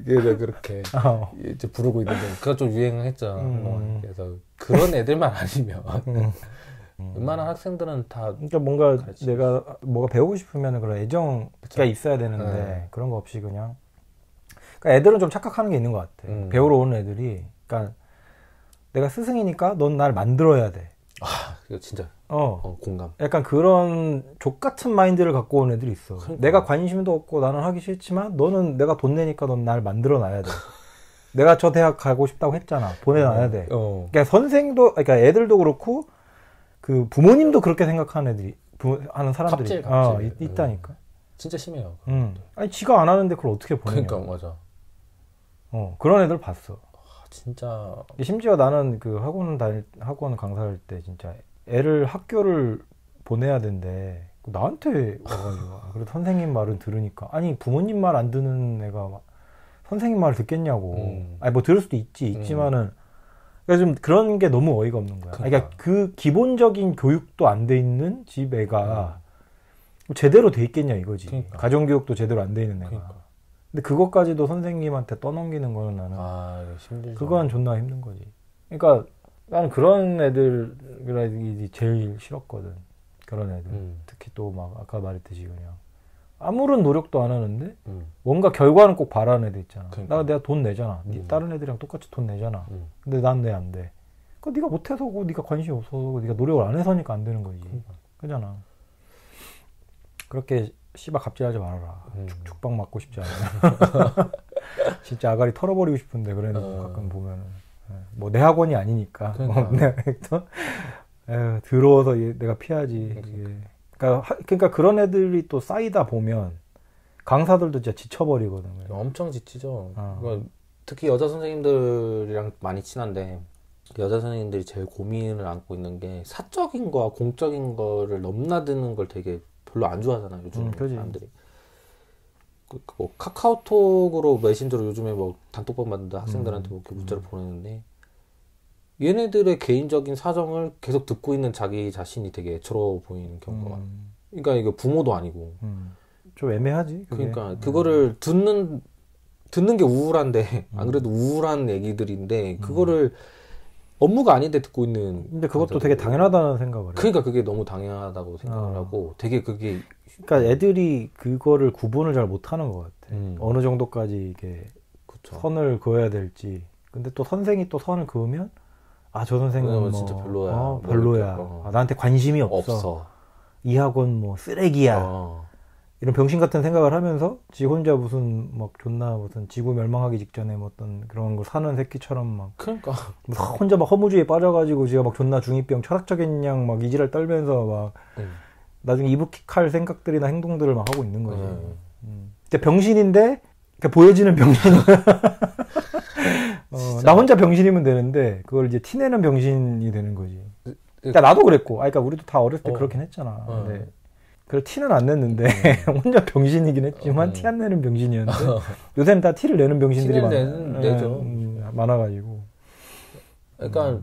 이게 그렇게 어. 이제 부르고 있는데 그가 좀 유행을 했죠. 음. 뭐, 그래서 그런 애들만 아니면 음. 음. 음. 웬만한 학생들은 다 그러니까 뭔가 가르치지. 내가 뭐가 배우고 싶으면 그런 애정이 그쵸? 그렇죠. 있어야 되는데 네. 그런 거 없이 그냥 그러니까 애들은 좀 착각하는 게 있는 것 같아. 음. 배우러 오는 애들이 그러니까 내가 스승이니까 넌 날 만들어야 돼. 아. 진짜. 어. 어. 공감. 약간 그런 족 같은 마인드를 갖고 온 애들이 있어. 그러니까. 내가 관심도 없고 나는 하기 싫지만 너는 내가 돈 내니까 넌 날 만들어 놔야 돼. 내가 저 대학 가고 싶다고 했잖아. 보내놔야 돼. 어. 그러니까 선생도, 그러니까 애들도 그렇고 그 부모님도 그렇게 생각하는 애들이 부, 하는 사람들이 갑질, 어, 갑질. 어, 있, 다니까 음. 진짜 심해요. 음. 아니 지가 안 하는데 그걸 어떻게 보내 그러니까 맞아. 어 그런 애들 봤어. 아, 진짜 심지어 나는 그 학원 다닐 학원 강사할 때 진짜 애를 학교를 보내야 된대. 나한테 와가지고 아, 그래도 선생님 말은 들으니까 아니 부모님 말 안 듣는 애가 선생님 말을 듣겠냐고. 음. 아니 뭐 들을 수도 있지 있지만은 음. 그러니까 좀 그런 게 너무 어이가 없는 거야. 그러니까, 그러니까 그 기본적인 교육도 안 돼 있는 집 애가 음. 제대로 돼 있겠냐 이거지. 그러니까. 가정 교육도 제대로 안 돼 있는 애가. 그러니까. 근데 그것까지도 선생님한테 떠넘기는 거는 나는 아, 그건 존나 힘든 거지. 그러니까 나는 그런 애들이 제일 싫었거든. 그런 애들. 음. 특히 또 막 아까 말했듯이 그냥 아무런 노력도 안 하는데 음. 뭔가 결과는 꼭 바라는 애들 있잖아. 그러니까. 나 내가 돈 내잖아. 네 음. 다른 애들이랑 똑같이 돈 내잖아. 음. 근데 난 내 안 돼. 그그니까 네가 못해서고 네가 관심이 없어서고 네가 노력을 안 해서니까 안 되는 거지. 그러니까. 그잖아 그렇게 씨발 갑질하지 말아라. 음. 죽박 맞고 싶지 않아. 진짜 아가리 털어버리고 싶은데 그래놓고 어. 가끔 보면은. 예, 뭐내 학원이 아니니까 그러니까. 네, 에휴, 들어와서 예, 내가 피하지. 그러니까. 그러니까, 하, 그러니까 그런 애들이 또 쌓이다 보면 강사들도 진짜 지쳐버리거든요. 네, 엄청 지치죠. 어. 그러니까 특히 여자 선생님들이랑 많이 친한데 여자 선생님들이 제일 고민을 안고 있는 게 사적인 거와 공적인 거를 넘나드는 걸 되게 별로 안 좋아하잖아요. 요즘 음, 사람들이. 그, 그, 뭐 카카오톡으로 메신저로 요즘에 뭐 단톡방 만는다 학생들한테 뭐 음. 문자를 보내는데 얘네들의 개인적인 사정을 계속 듣고 있는 자기 자신이 되게 애처로워 보이는 경우가 많아요. 음. 그러니까 이게 부모도 아니고 음. 좀 애매하지. 그게. 그러니까 그거를 듣는 듣는 게 우울한데 안 그래도 우울한 얘기들인데 그거를 업무가 아닌데 듣고 있는. 근데 그것도 되게 당연하다는 생각을. 해요. 그러니까 그게 너무 당연하다고 생각을 아. 하고 되게 그게 그러니까 애들이 그거를 구분을 잘 못하는 것 같아. 음. 어느 정도까지 이게 그쵸. 선을 그어야 될지. 근데 또 선생이 또 선을 그으면 아 저 선생은 뭐, 진짜 별로야. 어, 뭐 별로야. 아, 나한테 관심이 없어. 없어. 이 학원 뭐 쓰레기야. 어. 이런 병신 같은 생각을 하면서 지 혼자 무슨 막 존나 무슨 지구 멸망하기 직전에 뭐 어떤 그런 걸 사는 새끼처럼 막 그러니까 혼자 막 허무주의에 빠져가지고 지가 막 존나 중이병 철학적인 양 막 이지랄 떨면서 막 음. 나중에 이북킥할 생각들이나 행동들을 막 하고 있는 거지. 음. 음. 병신인데 그러니까 보여지는 병신. 어, 나 혼자 병신이면 되는데 그걸 이제 티내는 병신이 되는 거지. 그 그러니까 나도 그랬고, 아, 그러니까 우리도 다 어렸을 때 어. 그렇긴 했잖아. 어. 근데 그래 티는 안 냈는데 음. 혼자 병신이긴 했지만 음. 티안 내는 병신이었는데 어. 요새는 다 티를 내는 병신들이 많아. 내는, 내죠. 음, 음 많아가지고. 그러니까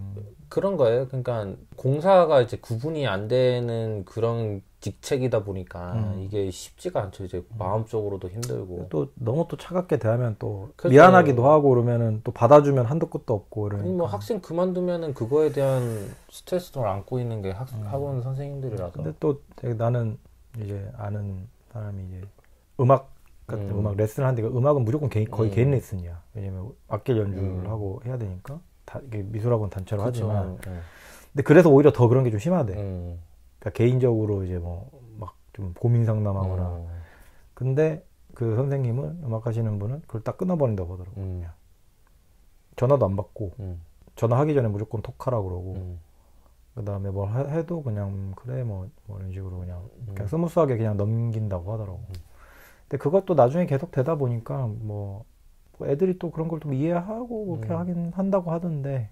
그런 거예요. 그러니까 공사가 이제 구분이 안 되는 그런 직책이다 보니까 음. 이게 쉽지가 않죠. 이제 음. 마음적으로도 힘들고 또 너무 또 차갑게 대하면 또 그래서, 그렇죠. 미안하기도 하고 그러면은 또 받아주면 한도 끝도 없고 그러니뭐 학생 그만두면은 그거에 대한 스트레스를 안고 있는 게 학, 음. 학원 선생님들이라서 근데 또 나는 이제 아는 사람이 이제 음악 같은 음. 악 레슨을 하는데 음악은 무조건 개인, 거의 음. 개인 레슨이야. 왜냐면 악기 연주를 음. 하고 해야 되니까 다, 이게 미술학원 단체로 그쵸. 하지만 예. 근데 그래서 오히려 더 그런 게 좀 심하대. 음. 그러니까 개인적으로 이제 뭐 막 좀 고민 상담하거나 음. 근데 그 선생님은 음악 하시는 분은 그걸 딱 끊어버린다고 하더라고요. 음. 전화도 안 받고 음. 전화하기 전에 무조건 톡하라 그러고 음. 그다음에 뭘 해도 그냥 음, 그래 뭐, 뭐 이런 식으로 그냥 그냥 스무스하게 그냥 넘긴다고 하더라고. 근데 그것도 나중에 계속 되다 보니까 뭐, 뭐 애들이 또 그런 걸 좀 이해하고 그렇게 음. 하긴 한다고 하던데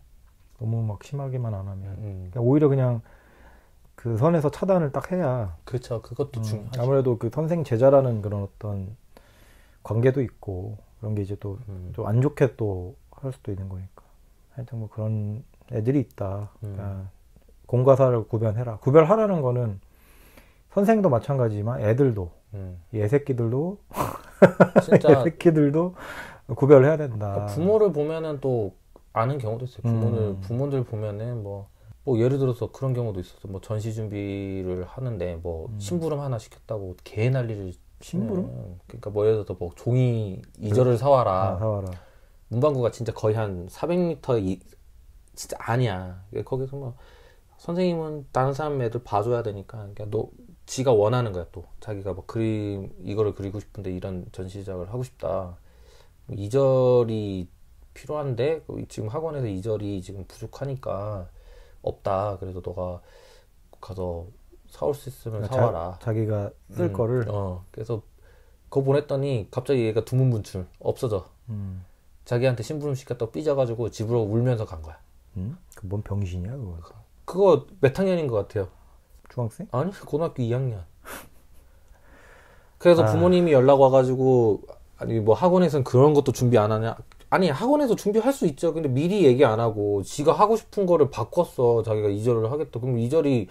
너무 막 심하게만 안 하면 음. 그러니까 오히려 그냥 그 선에서 차단을 딱 해야. 그렇죠. 그것도 음, 중요하죠. 아무래도 그 선생 제자라는 그런 어떤 관계도 있고 그런 게 이제 또 좀안 음. 좋게 또 할 수도 있는 거니까. 하여튼 뭐 그런 애들이 있다. 그러니까 음. 아, 공과사를 구별해라. 구별하라는 거는 선생도 마찬가지지만 애들도 음. 애새끼들도 진짜 애새끼들도 구별해야 된다. 그러니까 부모를 보면은 또 아는 경우도 있어요. 부모들 음. 부모들 보면은 뭐뭐 예를 들어서 그런 경우도 있었어. 뭐 전시 준비를 하는데 뭐 음. 심부름 하나 시켰다고 개 난리를 심부름? 네. 그러니까 뭐 예를 들어서 뭐 종이 이절을 네. 사와라. 아, 사와라. 문방구가 진짜 거의 한 400m 이, 진짜 아니야. 거기서 뭐 선생님은 다른 사람 애들 봐줘야 되니까 그러니까 너 지가 원하는 거야 또 자기가 뭐 그림 이거를 그리고 싶은데 이런 전시작을 하고 싶다. 뭐 이절이 필요한데 그 지금 학원에서 이절이 지금 부족하니까 없다. 그래서 너가 가서 사올 수 있으면 그 사와라. 자, 기가쓸 음, 거를. 어. 그래서 그거 보냈더니 갑자기 얘가 두문분출 없어져. 음. 자기한테 심부름 시켰다고 삐져가지고 집으로 울면서 간 거야. 음? 그뭔 병신이야 그거. 그, 그거 몇 학년인 것 같아요. 중학생? 아니 고등학교 2학년. 그래서 아. 부모님이 연락 와가지고 아니 뭐 학원에선 그런 것도 준비 안 하냐 아니 학원에서 준비할 수 있죠. 근데 미리 얘기 안 하고 지가 하고 싶은 거를 바꿨어. 자기가 이절을 하겠다. 그럼 이절이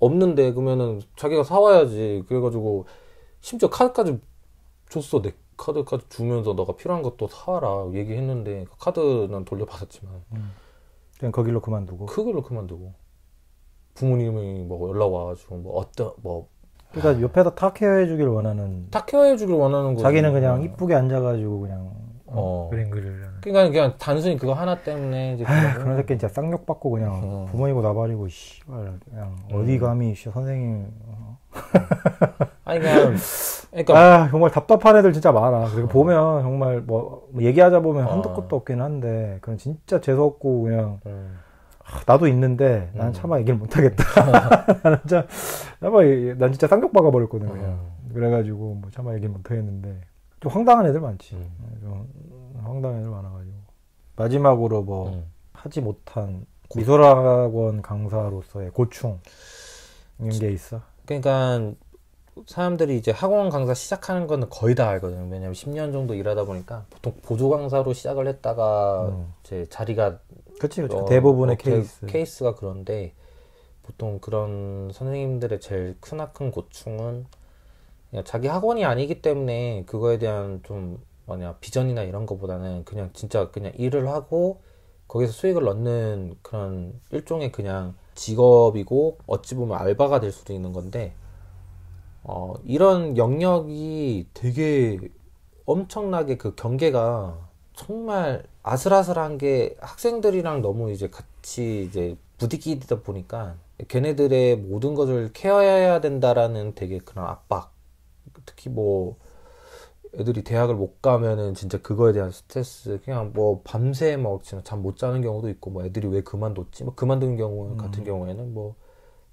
없는데 그러면은 자기가 사와야지. 그래가지고 심지어 카드까지 줬어. 내 카드까지 주면서 너가 필요한 것도 사와라 얘기했는데 카드는 돌려받았지만 음. 그냥 거길로 그 그만두고 그걸로 그만두고 부모님이 뭐 연락 와가지고 뭐 어떤 뭐 그러니까 아. 옆에서 탁 케어해주길 원하는 탁 케어해주길 원하는 거 자기는 그냥 아. 이쁘게 앉아가지고 그냥 어. 어. 그림 그리려면. 그러니까 그냥 단순히 그거 하나 때문에 이제 에휴, 그런 새끼 진짜 쌍욕 받고 그냥 어. 부모님고 나발이고 씨발 그냥 어디 음. 감히 씨 선생님. 어. 아니 그냥 그러니까 아 정말 답답한 애들 진짜 많아. 그리고 보면 정말 뭐, 뭐 얘기하자 보면 한두 어. 것도 없긴 한데 그런 진짜 재수 없고 그냥. 음. 아, 나도 있는데 난 음. 차마 얘기를 못하겠다. 나는 참, 난 진짜 쌍욕 박아버렸거든 그냥. 음. 그래가지고 뭐 차마 얘기를 못하겠는데 좀 황당한 애들 많지. 음. 네, 좀 황당한 애들 많아가지고. 마지막으로 뭐, 음. 하지 못한 미소라학원 강사로서의 고충. 이게 있어. 그러니까, 사람들이 이제 학원 강사 시작하는 거는 거의 다 알거든요. 왜냐면 10년 정도 일하다 보니까 보통 보조 강사로 시작을 했다가 음. 제 자리가 그치지그렇 어, 대부분의 어, 케이스 케이스가 그런데 보통 그런 선생님들의 제일 크나큰 고충은 자기 학원이 아니기 때문에 그거에 대한 좀 뭐냐 비전이나 이런 거보다는 그냥 진짜 그냥 일을 하고 거기서 수익을 얻는 그런 일종의 그냥 직업이고 어찌 보면 알바가 될 수도 있는 건데 어, 이런 영역이 되게 엄청나게 그 경계가 정말 아슬아슬한 게 학생들이랑 너무 이제 같이 이제 부딪히다 보니까 걔네들의 모든 것을 케어해야 된다라는 되게 그런 압박 특히 뭐 애들이 대학을 못 가면은 진짜 그거에 대한 스트레스 그냥 뭐 밤새 막 진짜 잠못 자는 경우도 있고 뭐 애들이 왜 그만뒀지 뭐 그만둔 경우 음. 같은 경우에는 뭐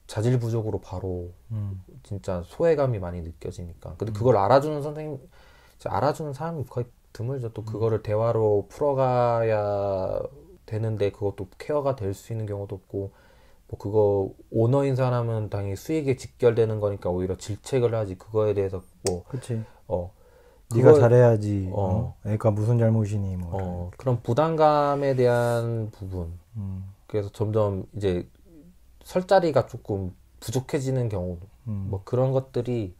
자질 부족으로 바로 음. 진짜 소외감이 많이 느껴지니까 근데 음. 그걸 알아주는 선생님 알아주는 사람이 거의 드물죠 또 음. 그거를 대화로 풀어가야 되는데 그것도 케어가 될 수 있는 경우도 없고 뭐 그거 오너인 사람은 당연히 수익에 직결되는 거니까 오히려 질책을 하지 그거에 대해서 뭐 그치. 어 네가 그걸, 잘해야지. 어. 그러 어, 무슨 잘못이니 뭐. 어, 그런 부담감에 대한 부분. 음. 그래서 점점 이제 설 자리가 조금 부족해지는 경우. 음. 뭐 그런 것들이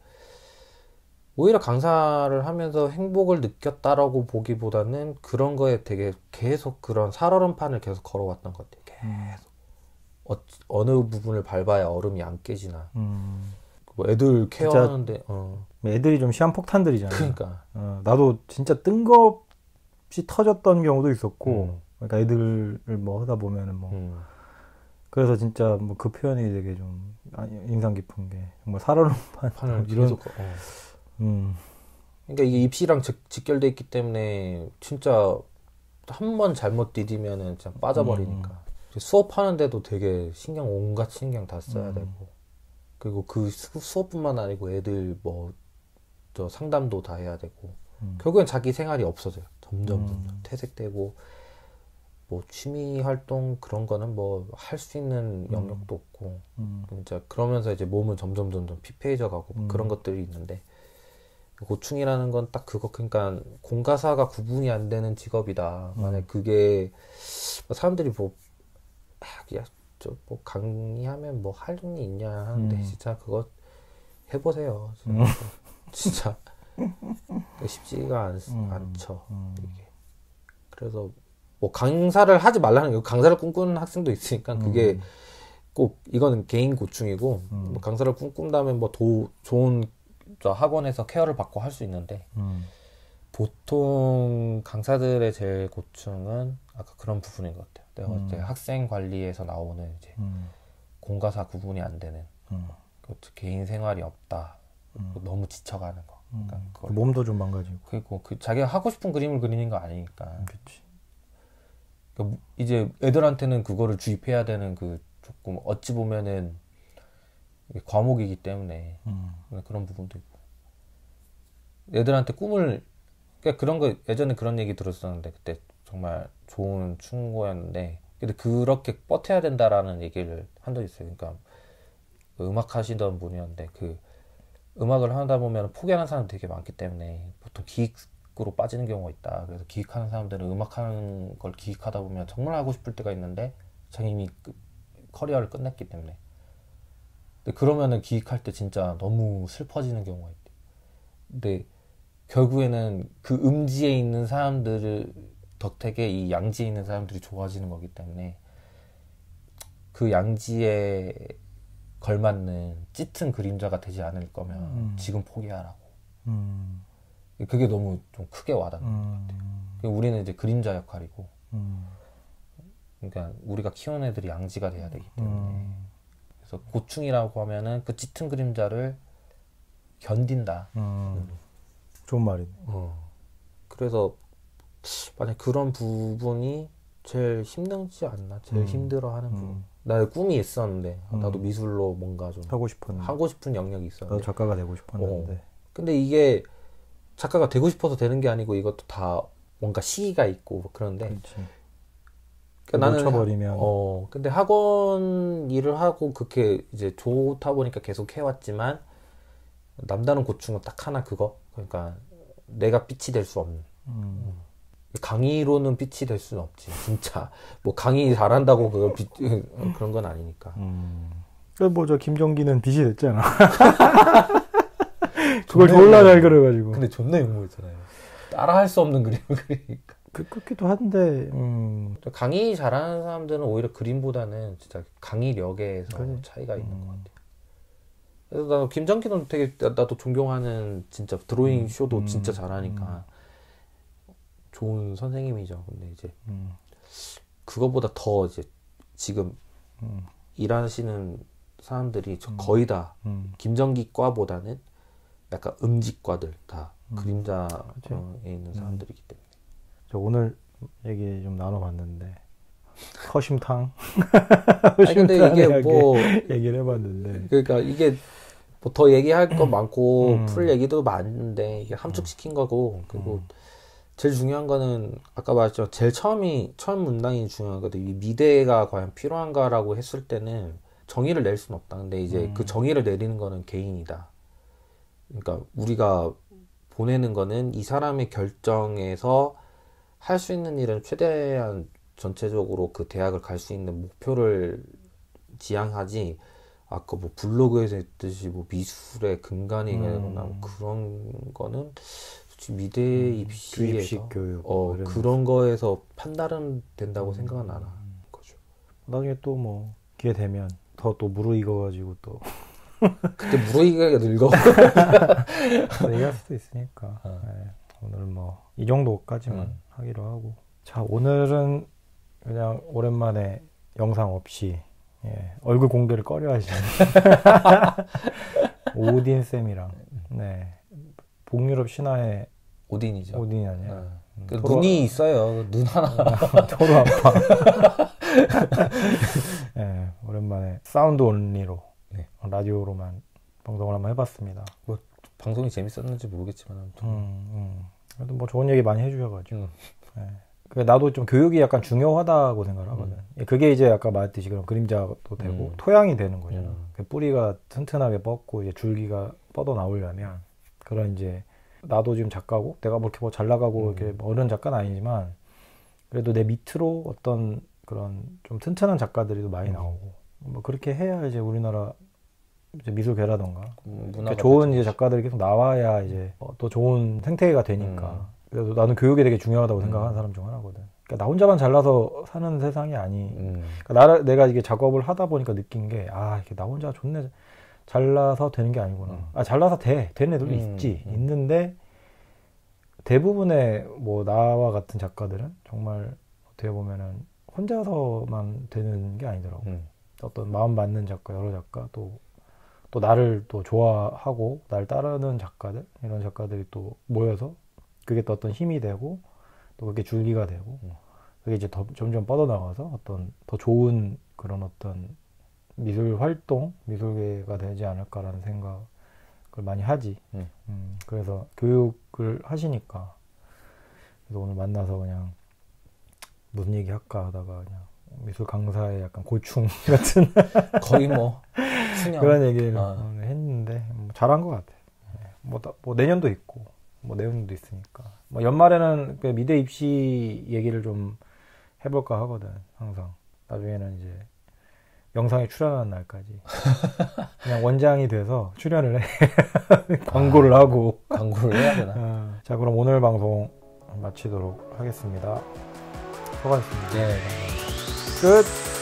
오히려 강사를 하면서 행복을 느꼈다라고 보기보다는 그런 거에 되게 계속 그런 살얼음판을 계속 걸어왔던 것 같아요. 음. 계속. 어, 느 부분을 밟아야 얼음이 안 깨지나. 음. 그 뭐 애들 케어하는데 어. 애들이 좀 시한폭탄들이잖아요. 그러니까 어, 나도 진짜 뜬금없이 터졌던 경우도 있었고, 음. 그러니까 애들을 뭐 하다 보면은 뭐 음. 그래서 진짜 뭐 그 표현이 되게 좀 아, 인상 깊은 게 정말 살얼음판 이런 계속, 어. 음. 그러니까 이게 입시랑 직, 결돼 있기 때문에 진짜 한 번 잘못 디디면은 진짜 빠져버리니까. 음, 음, 음. 수업하는데도 되게 신경 온갖 신경 다 써야 음. 되고 그리고 그 수업뿐만 아니고 애들 뭐저 상담도 다 해야 되고 음. 결국엔 자기 생활이 없어져요 점점 음. 점 퇴색되고 뭐 취미 활동 그런 거는 뭐 할 수 있는 음. 영역도 없고 진짜 음. 그러면서 이제 몸은 점점 점점 피폐해져 가고 뭐 그런 것들이 있는데 고충이라는 건 딱 그거 그러니까 공과사가 구분이 안 되는 직업이다. 만약 음. 그게 뭐 사람들이 뭐 야, 저뭐 강의하면 뭐 할 일이 있냐 하는데 음. 진짜 그거 해보세요. 음. 진짜, 쉽지가 않, 음. 않죠. 음. 이게 그래서 뭐 강사를 하지 말라는 거 강사를 꿈꾸는 학생도 있으니까 그게 음. 꼭 이거는 개인 고충이고 뭐 강사를 꿈꾼다면 뭐도 좋은 저 학원에서 케어를 받고 할 수 있는데 음. 보통 강사들의 제일 고충은 아까 그런 부분인 것 같아요. 내가 네, 어, 음. 이제 학생 관리에서 나오는 이제 음. 공과사 구분이 안 되는 음. 그것도 개인 생활이 없다. 음. 너무 지쳐가는 거. 음. 그러니까 그 몸도 좀 망가지고. 그리고 그 자기가 하고 싶은 그림을 그리는 거 아니니까. 그렇 그러니까 이제 애들한테는 그거를 주입해야 되는 그 조금 어찌 보면은 과목이기 때문에 음. 그런 부분도 있고. 애들한테 꿈을 그러니까 그런 거 예전에 그런 얘기 들었었는데 그때 정말 좋은 충고였는데 근데 그렇게 버텨야 된다라는 얘기를 한적 있어요. 그러니까 음악 하시던 분이었는데 그 음악을 하다 보면 포기하는 사람 되게 많기 때문에 보통 기획으로 빠지는 경우가 있다. 그래서 기획하는 사람들은 음악하는 걸기획하다 보면 정말 하고 싶을 때가 있는데 자기이 그 커리어를 끝냈기 때문에 근데 그러면은 기획할 때 진짜 너무 슬퍼지는 경우가 있대. 근데 결국에는 그 음지에 있는 사람들을 덕택의 이 양지에 있는 사람들이 좋아지는 거기 때문에 그 양지에 걸맞는 짙은 그림자가 되지 않을 거면 음. 지금 포기하라고. 음. 그게 너무 좀 크게 와닿는 음. 것 같아요. 우리는 이제 그림자 역할이고, 음. 그러니까 우리가 키운 애들이 양지가 돼야 되기 음. 때문에. 그래서 고충이라고 하면은 그 짙은 그림자를 견딘다. 음. 좋은 말이네. 어. 그래서 만약 그런 부분이 제일 힘들지 않나 제일 음. 힘들어하는 부분 음. 나의 꿈이 있었는데 아, 음. 나도 미술로 뭔가 좀 하고 싶은 하고 싶은 영역이 있었는데 작가가 되고 싶었는데 어. 근데 이게 작가가 되고 싶어서 되는 게 아니고 이것도 다 뭔가 시기가 있고 뭐 그런데 그러니까 나는 놓쳐버리면 어 근데 학원 일을 하고 그렇게 이제 좋다 보니까 계속 해왔지만 남다른 고충은 딱 하나 그거 그러니까 내가 빛이 될 수 없는 음. 음. 강의로는 빛이 될 수는 없지. 진짜 뭐 강의 잘한다고 그걸 빛, 그런 건 아니니까. 음. 그 그러니까 뭐저 김종기는 빛이 됐잖아. 그걸 졸라 잘 그려가지고. 근데 존나 욕먹었잖아요. 따라할 수 없는 그림을 그리니까. 그, 그렇기도 한데, 음. 강의 잘하는 사람들은 오히려 그림보다는 진짜 강의력에서 그래. 차이가 있는 것 음. 같아요. 그래서 나도 김정기는 되게 나도 존경하는 진짜 드로잉 음. 쇼도 진짜 음. 잘하니까 좋은 선생님이죠. 근데 이제 음. 그거보다 더 이제 지금 음. 일하시는 사람들이 음. 거의 다 음. 김정기과보다는 약간 음직과들 다 음. 그림자에 있는 음. 사람들이기 때문에. 저 오늘 얘기 좀 나눠봤는데 허심탕. 허심탕. 근데 이게 뭐 얘기를 해봤는데. 그러니까 이게 뭐더 얘기할 거 많고 풀 얘기도 많은데 이게 함축시킨 거고 그리고. 제일 중요한 거는 아까 말했죠. 제일 처음이 처음 문단이 중요하거든요. 이 미대가 과연 필요한가라고 했을 때는 정의를 낼 수는 없다. 근데 이제 그 음. 그 정의를 내리는 거는 개인이다. 그러니까 우리가 보내는 거는 이 사람의 결정에서 할 수 있는 일은 최대한 전체적으로 그 대학을 갈 수 있는 목표를 지향하지 아까 뭐 블로그에서 했듯이 뭐 미술의 근간이 거나 음. 뭐 그런 거는 미대 음, 그 입시에서 교육 어, 뭐 그런, 거에서 판단은 된다고 음, 생각은 안 하는 음. 거죠. 나중에 또뭐 기회 되면 더 또 무르익어 가지고 또 그때 무르익어가 늙어 얘기할 수도 있으니까 어. 네, 오늘뭐이 정도까지만 음. 하기로 하고 자 오늘은 그냥 오랜만에 영상 없이 예, 얼굴 공개를 꺼려하시는 오딘 쌤이랑 네. 북유럽 신화의 오딘이죠. 오딘이 아니야. 네. 음, 그 토로... 눈이 있어요. 눈 하나. 음, 토로 아빠. 네, 오랜만에 사운드 온리로 네. 라디오로만 방송을 한번 해봤습니다. 뭐 방송이 재밌었는지 모르겠지만 아무튼. 음, 음. 그래도 뭐 좋은 얘기 많이 해주셔가지고. 음. 네. 나도 좀 교육이 약간 중요하다고 생각하거든. 음. 예, 그게 이제 아까 말했듯이 그런 그림자도 되고 음. 토양이 되는 거잖아. 음. 그 뿌리가 튼튼하게 뻗고 이제 줄기가 뻗어 나오려면 그런 이제 나도 지금 작가고 내가 뭐 이렇게 뭐 잘 나가고 음. 이렇게 뭐 어른 작가는 아니지만 그래도 내 밑으로 어떤 그런 좀 튼튼한 작가들이 많이 음. 나오고 뭐 그렇게 해야 이제 우리나라 이제 미술계라던가 그 좋은 이제 작가들이 계속 나와야 이제 또 어, 좋은 생태계가 되니까 음. 그래서 나는 교육이 되게 중요하다고 음. 생각하는 사람 중 하나거든. 그러니까 나 혼자만 잘나서 사는 세상이 아니. 음. 그러니까 나를 내가 이게 작업을 하다 보니까 느낀 게아 이게 나 혼자 좋네. 잘라서 되는 게 아니구나. 음. 아, 잘라서 돼. 되는 애들도 음, 있지. 음. 있는데, 대부분의 뭐, 나와 같은 작가들은 정말 어떻게 보면은 혼자서만 되는 게 아니더라고. 음. 어떤 마음 맞는 작가, 여러 작가, 또, 또 나를 또 좋아하고, 나를 따르는 작가들, 이런 작가들이 또 모여서 그게 또 어떤 힘이 되고, 또 그게 줄기가 되고, 음. 그게 이제 더, 점점 뻗어나가서 어떤 더 좋은 그런 어떤 미술 활동, 미술계가 되지 않을까라는 생각을 많이 하지. 음. 음, 그래서 교육을 하시니까. 그래서 오늘 만나서 그냥 무슨 얘기 할까 하다가 그냥 미술 강사의 약간 고충 같은. 거의 뭐. 수년. 그런 얘기를 아. 했는데, 뭐 잘한 것 같아. 네. 뭐, 뭐 내년도 있고, 뭐 내년도 있으니까. 뭐 연말에는 그 미대 입시 얘기를 좀 해볼까 하거든, 항상. 나중에는 이제 영상에 출연한 날까지 그냥 원장이 돼서 출연을 해 광고를 아, 하고 광고를 해야 되나? 어. 자 그럼 오늘 방송 마치도록 하겠습니다. 수고하셨습니다. 예, 끝.